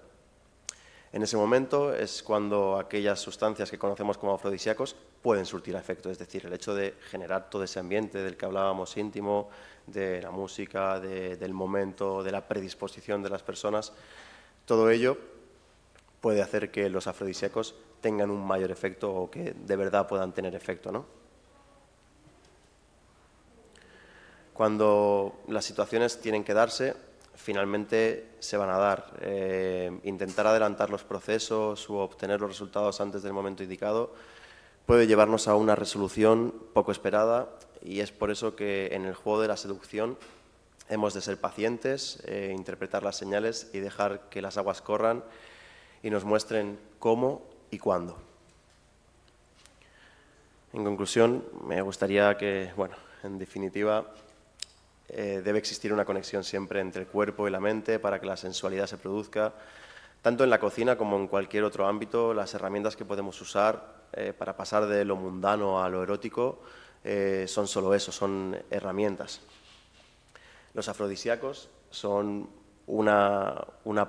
En ese momento es cuando aquellas sustancias que conocemos como afrodisíacos pueden surtir efecto, es decir, el hecho de generar todo ese ambiente del que hablábamos íntimo, de la música, del momento, de la predisposición de las personas, todo ello puede hacer que los afrodisíacos tengan un mayor efecto o que de verdad puedan tener efecto, ¿no? Cuando las situaciones tienen que darse, finalmente se van a dar. Eh, intentar adelantar los procesos o obtener los resultados antes del momento indicado puede llevarnos a una resolución poco esperada y es por eso que en el juego de la seducción hemos de ser pacientes, eh, interpretar las señales y dejar que las aguas corran y nos muestren cómo y cuándo. En conclusión, me gustaría que, bueno, en definitiva, eh, debe existir una conexión siempre entre el cuerpo y la mente para que la sensualidad se produzca. Tanto en la cocina como en cualquier otro ámbito, las herramientas que podemos usar eh, para pasar de lo mundano a lo erótico eh, son solo eso, son herramientas. Los afrodisíacos son una,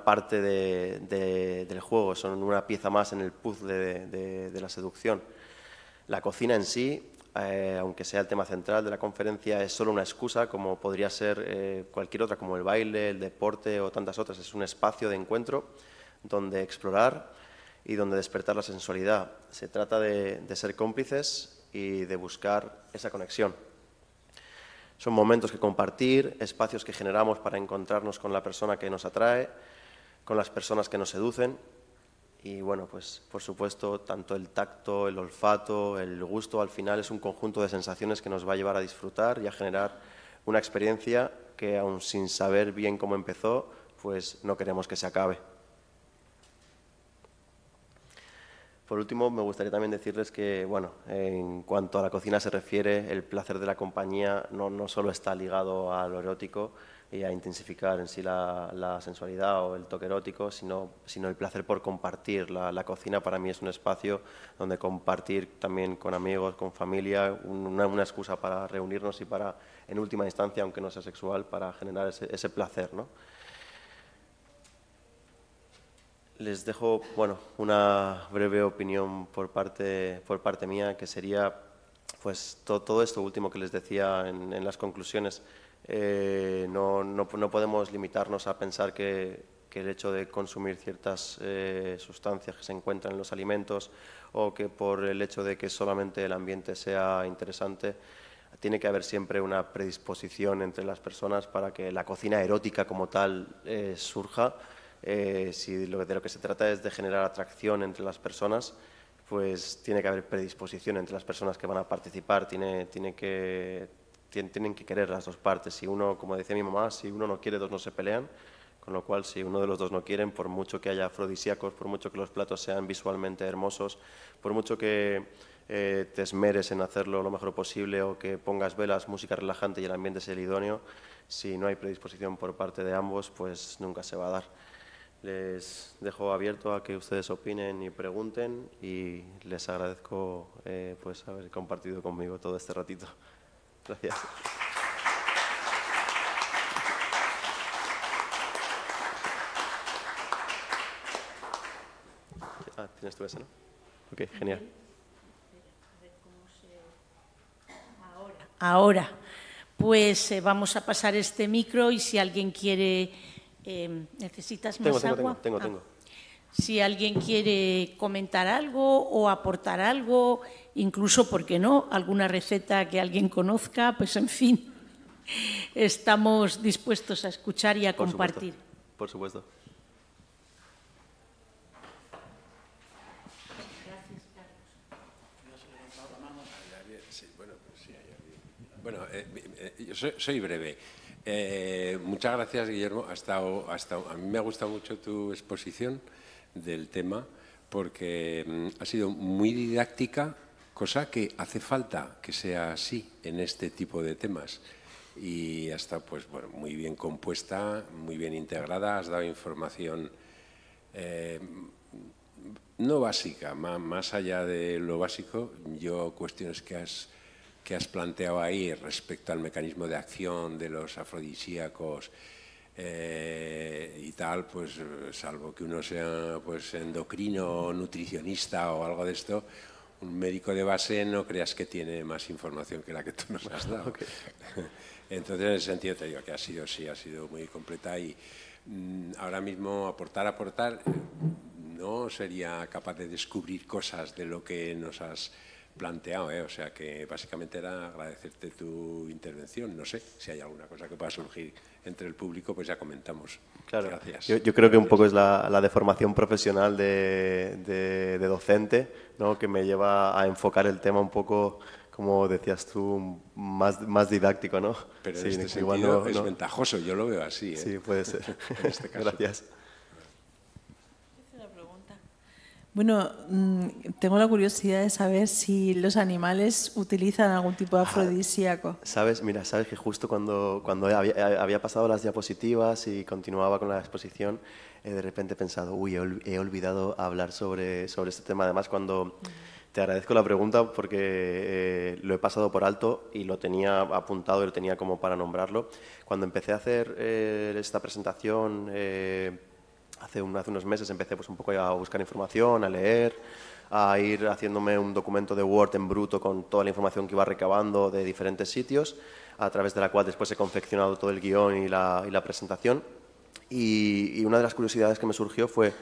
parte del juego, son una pieza más en el puzzle de la seducción. La cocina en sí eh, aunque sea el tema central de la conferencia, es solo una excusa, como podría ser eh, cualquier otra, como el baile, el deporte o tantas otras. Es un espacio de encuentro donde explorar y donde despertar la sensualidad. Se trata de, de ser cómplices y de buscar esa conexión. Son momentos que compartir, espacios que generamos para encontrarnos con la persona que nos atrae, con las personas que nos seducen y bueno, pues por supuesto, tanto el tacto, el olfato, el gusto, al final es un conjunto de sensaciones que nos va a llevar a disfrutar y a generar una experiencia que aun sin saber bien cómo empezó, pues no queremos que se acabe. Por último, me gustaría también decirles que, bueno, en cuanto a la cocina se refiere, el placer de la compañía no, no solo está ligado a lo erótico, ...y a intensificar en sí la, sensualidad o el toque erótico, sino, sino el placer por compartir. La, cocina para mí es un espacio donde compartir también con amigos, con familia, una, excusa para reunirnos y para, en última instancia, aunque no sea sexual, para generar ese, placer. ¿no? les dejo bueno, una breve opinión por parte, por parte mía, que sería pues, todo esto último que les decía en, en las conclusiones. Eh, no, no, podemos limitarnos a pensar que, el hecho de consumir ciertas eh, sustancias que se encuentran en los alimentos o que por el hecho de que solamente el ambiente sea interesante, tiene que haber siempre una predisposición entre las personas para que la cocina erótica como tal eh, surja. si lo, de lo que se trata es de generar atracción entre las personas, pues tiene que haber predisposición entre las personas que van a participar, tiene, tiene que tienen que querer las dos partes. Si uno, como decía mi mamá, si uno no quiere, dos no se pelean. Con lo cual, si uno de los dos no quieren, por mucho que haya afrodisíacos, por mucho que los platos sean visualmente hermosos, por mucho que eh, te esmeres en hacerlo lo mejor posible o que pongas velas, música relajante y el ambiente sea el idóneo, si no hay predisposición por parte de ambos, pues nunca se va a dar. Les dejo abierto a que ustedes opinen y pregunten y les agradezco eh, pues haber compartido conmigo todo este ratito. Gracias. Ah, tienes tu mesa, ¿no? Ok, genial. Ahora, pues eh, vamos a pasar este micro y si alguien quiere, eh, ¿necesitas más agua? Tengo, ah. tengo, tengo si alguien quiere comentar algo o aportar algo, incluso, ¿por qué no?, alguna receta que alguien conozca, pues en fin, estamos dispuestos a escuchar y a Por compartir. Por supuesto. Bueno, eh, eh, yo soy, soy breve. Eh, muchas gracias, Guillermo. a mí me ha gustado mucho tu exposición del tema porque mm, ha sido muy didáctica, cosa que hace falta que sea así en este tipo de temas. Y hasta pues muy bien compuesta, muy bien integrada, has dado información eh, no básica, más, allá de lo básico, yo cuestiones que has, que has planteado ahí respecto al mecanismo de acción de los afrodisíacos, eh, y tal, pues salvo que uno sea pues, endocrino, nutricionista o algo de esto, un médico de base no creas que tiene más información que la que tú nos has dado. Entonces, en ese sentido te digo que ha sido, sí, ha sido muy completa y mm, ahora mismo aportar, aportar, eh, no sería capaz de descubrir cosas de lo que nos has planteado, ¿eh? o sea que básicamente era agradecerte tu intervención. No sé si hay alguna cosa que pueda surgir entre el público, pues ya comentamos. Claro, gracias. Yo, creo que un poco es la, deformación profesional de, docente, ¿no? que me lleva a enfocar el tema un poco como decías tú, más, más didáctico, ¿no? Pero este igual es ventajoso, yo lo veo así. ¿eh? Sí, puede ser. Este gracias. Bueno, mm, tengo la curiosidad de saber si los animales utilizan algún tipo de ah, afrodisíaco. Sabes, mira, sabes que justo cuando, cuando eh, había, pasado las diapositivas y continuaba con la exposición, de repente he pensado, uy, he, olvidado hablar sobre, sobre este tema. Además, cuando mm. te agradezco la pregunta porque eh, lo he pasado por alto y lo tenía apuntado y lo tenía como para nombrarlo. Cuando empecé a hacer eh, esta presentación hace, unos meses empecé pues, un poco a buscar información, a leer, a ir haciéndome un documento de Word en bruto con toda la información que iba recabando de diferentes sitios, a través de la cual después he confeccionado todo el guión y la, presentación. Y, una de las curiosidades que me surgió fue,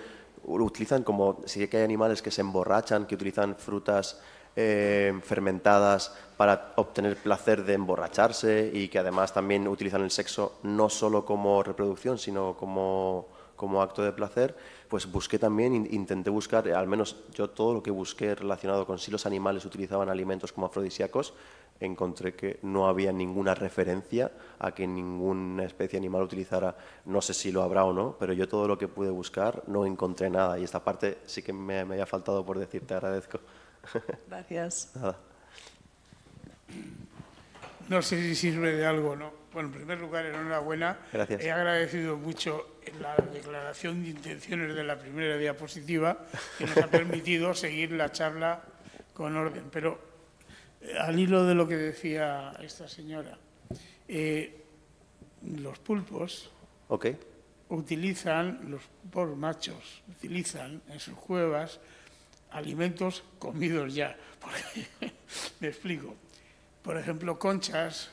utilizan como, sí que hay animales que se emborrachan, que utilizan frutas eh, fermentadas para obtener placer de emborracharse y que además también utilizan el sexo no solo como reproducción, sino como como acto de placer, pues busqué también, intenté buscar, eh, al menos yo todo lo que busqué relacionado con si los animales utilizaban alimentos como afrodisíacos, encontré que no había ninguna referencia a que ninguna especie animal utilizara, no sé si lo habrá o no, pero yo todo lo que pude buscar no encontré nada y esta parte sí que me, me haya faltado por decir, te agradezco. Gracias. nada. No sé si sirve de algo o no. Bueno, en primer lugar, enhorabuena. He agradecido mucho la declaración de intenciones de la primera diapositiva que nos ha permitido seguir la charla con orden. Pero eh, al hilo de lo que decía esta señora, eh, los pulpos utilizan, los pulpos machos utilizan en sus cuevas alimentos comidos ya. me explico por ejemplo, conchas,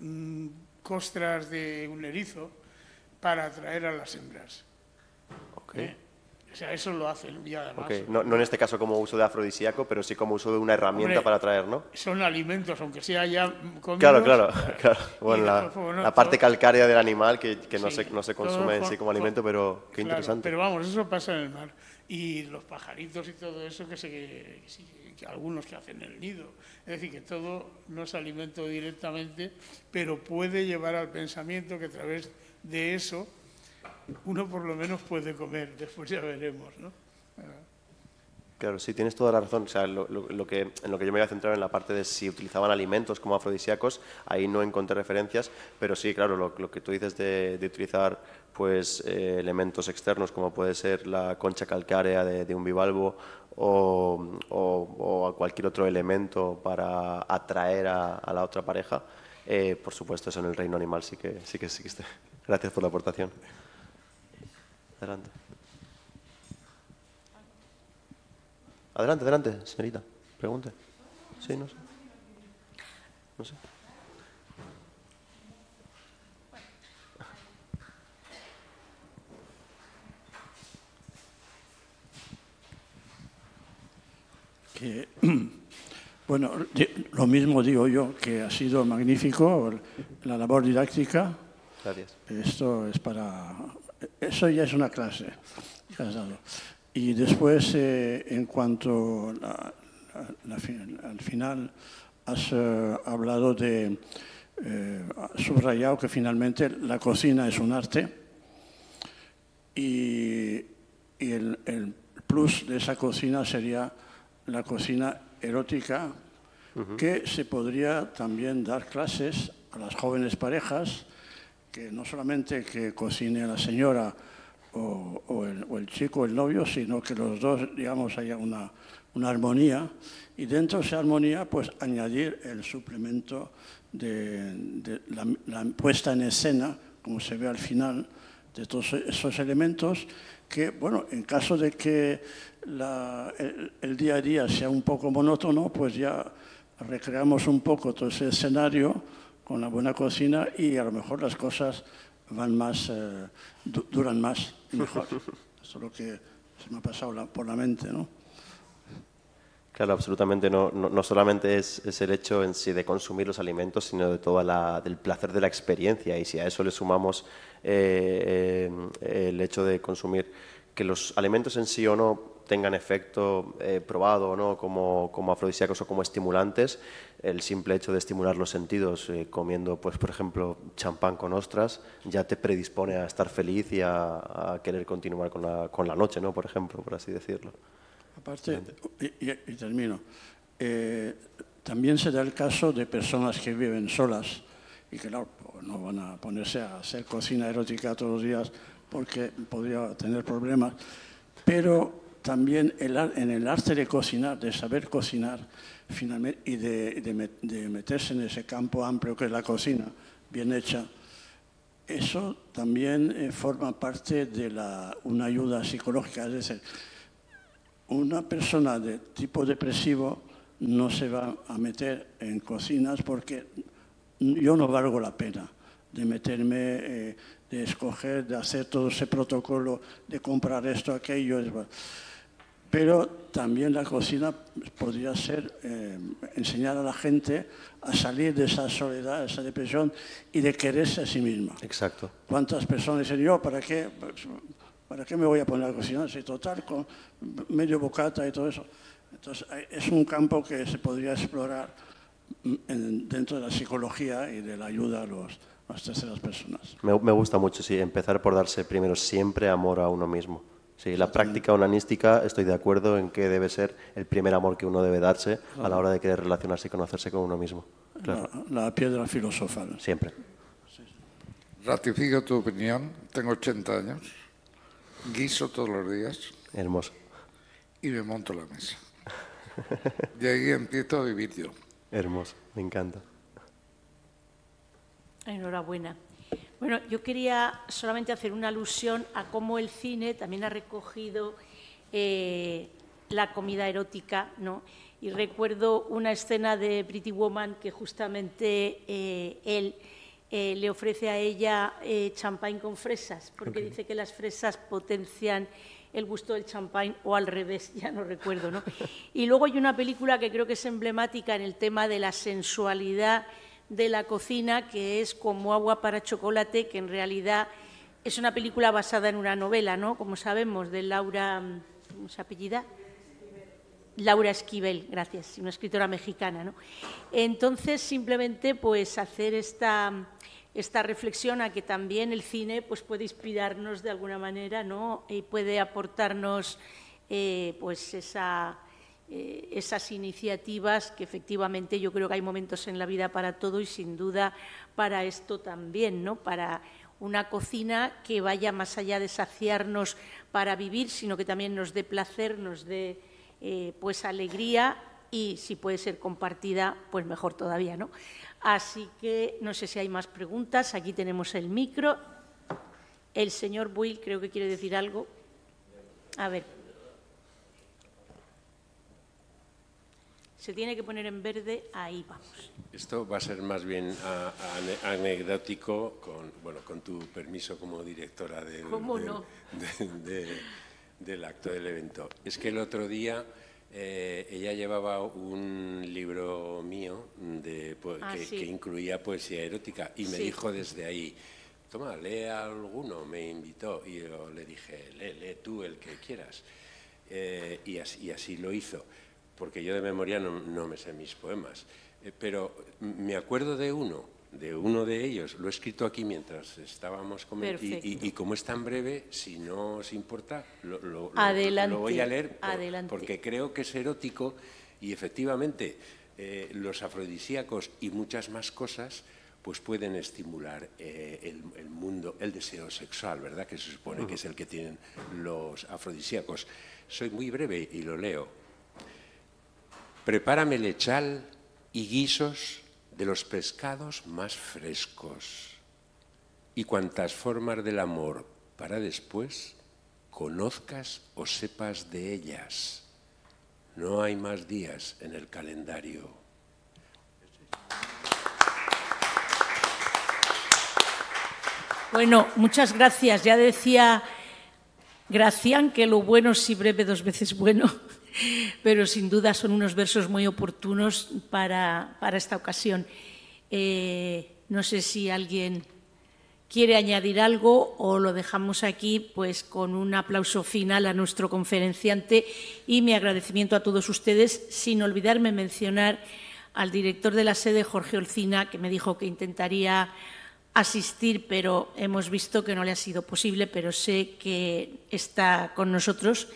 mm, costras de un erizo, para atraer a las hembras. ¿Eh? O sea, eso lo hacen y además... Okay. No, en este caso como uso de afrodisíaco, pero sí como uso de una herramienta para atraer, ¿no? Son alimentos, aunque sea ya comidos, Claro, claro, eh, claro. Bueno, la, la parte calcárea del animal que, no, se, no se consume en sí como alimento, pero qué interesante. Pero vamos, eso pasa en el mar. Y los pajaritos y todo eso que se... Que, que, que algunos que hacen el nido. Es decir, que todo no es alimento directamente, pero puede llevar al pensamiento que a través de eso uno por lo menos puede comer, después ya veremos, ¿no? Claro, sí, tienes toda la razón. sea, lo, que, en lo que yo me iba a centrar en la parte de si utilizaban alimentos como afrodisíacos, ahí no encontré referencias, pero sí, claro, lo, que tú dices de utilizar pues, elementos externos como puede ser la concha calcárea de, un bivalvo o, o, cualquier otro elemento para atraer a, la otra pareja, eh, por supuesto eso en el reino animal sí que, sí que existe. Gracias por la aportación. Adelante. Adelante, adelante, señorita. Pregunte. Sí, no sé. No sé. bueno, lo mismo digo yo, que ha sido magnífico la labor didáctica. Gracias. Esto es para... Eso ya es una clase Y después, eh, en cuanto al final, has eh, hablado de... Eh, subrayado que finalmente la cocina es un arte y, el plus de esa cocina sería la cocina erótica, que se podría también dar clases a las jóvenes parejas, que no solamente que cocine la señora o, o, el, o el, chico, el novio, sino que los dos, digamos, haya una, armonía y dentro de esa armonía, pues añadir el suplemento de, la, la puesta en escena, como se ve al final, de todos esos elementos que, bueno, en caso de que el, día a día sea un poco monótono, pues ya recreamos un poco todo ese escenario con la buena cocina y a lo mejor las cosas van más, eh, duran más mejor. Eso es lo que se me ha pasado por la mente, ¿no? Claro, absolutamente. No, solamente es, el hecho en sí de consumir los alimentos, sino de toda la, del placer de la experiencia. Y si a eso le sumamos eh, eh, el hecho de consumir, que los alimentos en sí o no tengan efecto eh, probado o no como, como afrodisíacos o como estimulantes, el simple hecho de estimular los sentidos comiendo, pues, por ejemplo, champán con ostras, ya te predispone a estar feliz y a, querer continuar con la, con la, noche, ¿no? por ejemplo, por así decirlo. Aparte, y, termino, también se da el caso de personas que viven solas y claro, pues, no van a ponerse a hacer cocina erótica todos los días porque podría tener problemas. Pero también en el arte de cocinar, de saber cocinar finalmente, y de, meterse en ese campo amplio que es la cocina, bien hecha, eso también eh, forma parte de una ayuda psicológica. Es decir, una persona de tipo depresivo no se va a meter en cocinas porque yo no valgo la pena de meterme, eh, de escoger, de hacer todo ese protocolo, de comprar esto, aquello. Pero también la cocina podría ser eh, enseñar a la gente a salir de esa soledad, de esa depresión y de quererse a sí misma. Exacto. ¿Cuántas personas dicen yo, para qué, pues, para qué me voy a poner a cocinar? Si total, con medio bocata y todo eso. Entonces, es un campo que se podría explorar dentro de la psicología y de la ayuda a, los, a las terceras personas. Me, gusta mucho, sí, empezar por darse primero siempre amor a uno mismo. Sí, la práctica onanística estoy de acuerdo en que debe ser el primer amor que uno debe darse a la hora de querer relacionarse y conocerse con uno mismo. La, piedra filosofal. Siempre. Ratifico tu opinión. Tengo 80 años. Guiso todos los días. Hermoso. Y me monto la mesa. y ahí empiezo a vivir yo. Hermoso, me encanta. Enhorabuena. Bueno, yo quería solamente hacer una alusión a cómo el cine también ha recogido eh, la comida erótica, ¿no? Y recuerdo una escena de Pretty Woman que justamente eh, él eh, le ofrece a ella champán con fresas, porque dice que las fresas potencian el gusto del champán o al revés, ya no recuerdo, ¿no? Y luego hay una película que creo que es emblemática en el tema de la sensualidad de la cocina, que es Como agua para chocolate, que en realidad es una película basada en una novela, ¿no? Como sabemos, de Laura, mm, ¿cómo se apellida? Laura Esquivel, gracias, una escritora mexicana, ¿no? Entonces, simplemente, pues, hacer esta esta reflexión a que también el cine pues, puede inspirarnos de alguna manera ¿no? y puede aportarnos eh, pues eh, esas iniciativas que efectivamente yo creo que hay momentos en la vida para todo y sin duda para esto también, ¿no? para una cocina que vaya más allá de saciarnos para vivir, sino que también nos dé placer, nos dé eh, pues alegría y si puede ser compartida, pues mejor todavía, ¿no? Así que no sé si hay más preguntas. Aquí tenemos el micro. El señor Buil creo que quiere decir algo. A ver. Se tiene que poner en verde, ahí vamos. Esto va a ser más bien anecdótico, con, con tu permiso como directora del, del acto del evento. Es que el otro día eh, ella llevaba un libro mío ah, que, incluía poesía erótica y me dijo desde ahí, toma, lee alguno, me invitó y yo le dije, lee, lee tú el que quieras. Eh, y, así, lo hizo, porque yo de memoria no, me sé mis poemas, eh, pero me acuerdo de uno de uno de ellos. Lo he escrito aquí mientras estábamos comentando. Y, como es tan breve, si no os importa, lo, lo, voy a leer porque creo que es erótico y efectivamente eh, los afrodisíacos y muchas más cosas pues pueden estimular eh, el, mundo, el deseo sexual, ¿verdad? Que se supone que es el que tienen los afrodisíacos. Soy muy breve y lo leo. Prepárame lechal y guisos de los pescados más frescos y cuantas formas del amor para después conozcas o sepas de ellas. No hay más días en el calendario. Bueno, muchas gracias. Ya decía Gracián que lo bueno si breve dos veces bueno pero sin duda son unos versos muy oportunos para, esta ocasión. Eh, no sé si alguien quiere añadir algo o lo dejamos aquí pues con un aplauso final a nuestro conferenciante y mi agradecimiento a todos ustedes, sin olvidarme mencionar al director de la sede, Jorge Olcina, que me dijo que intentaría asistir, pero hemos visto que no le ha sido posible, pero sé que está con nosotros.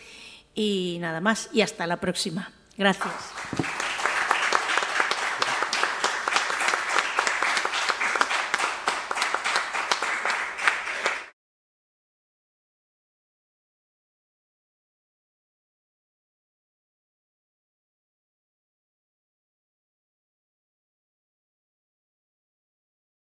Y nada más, y hasta la próxima. Gracias.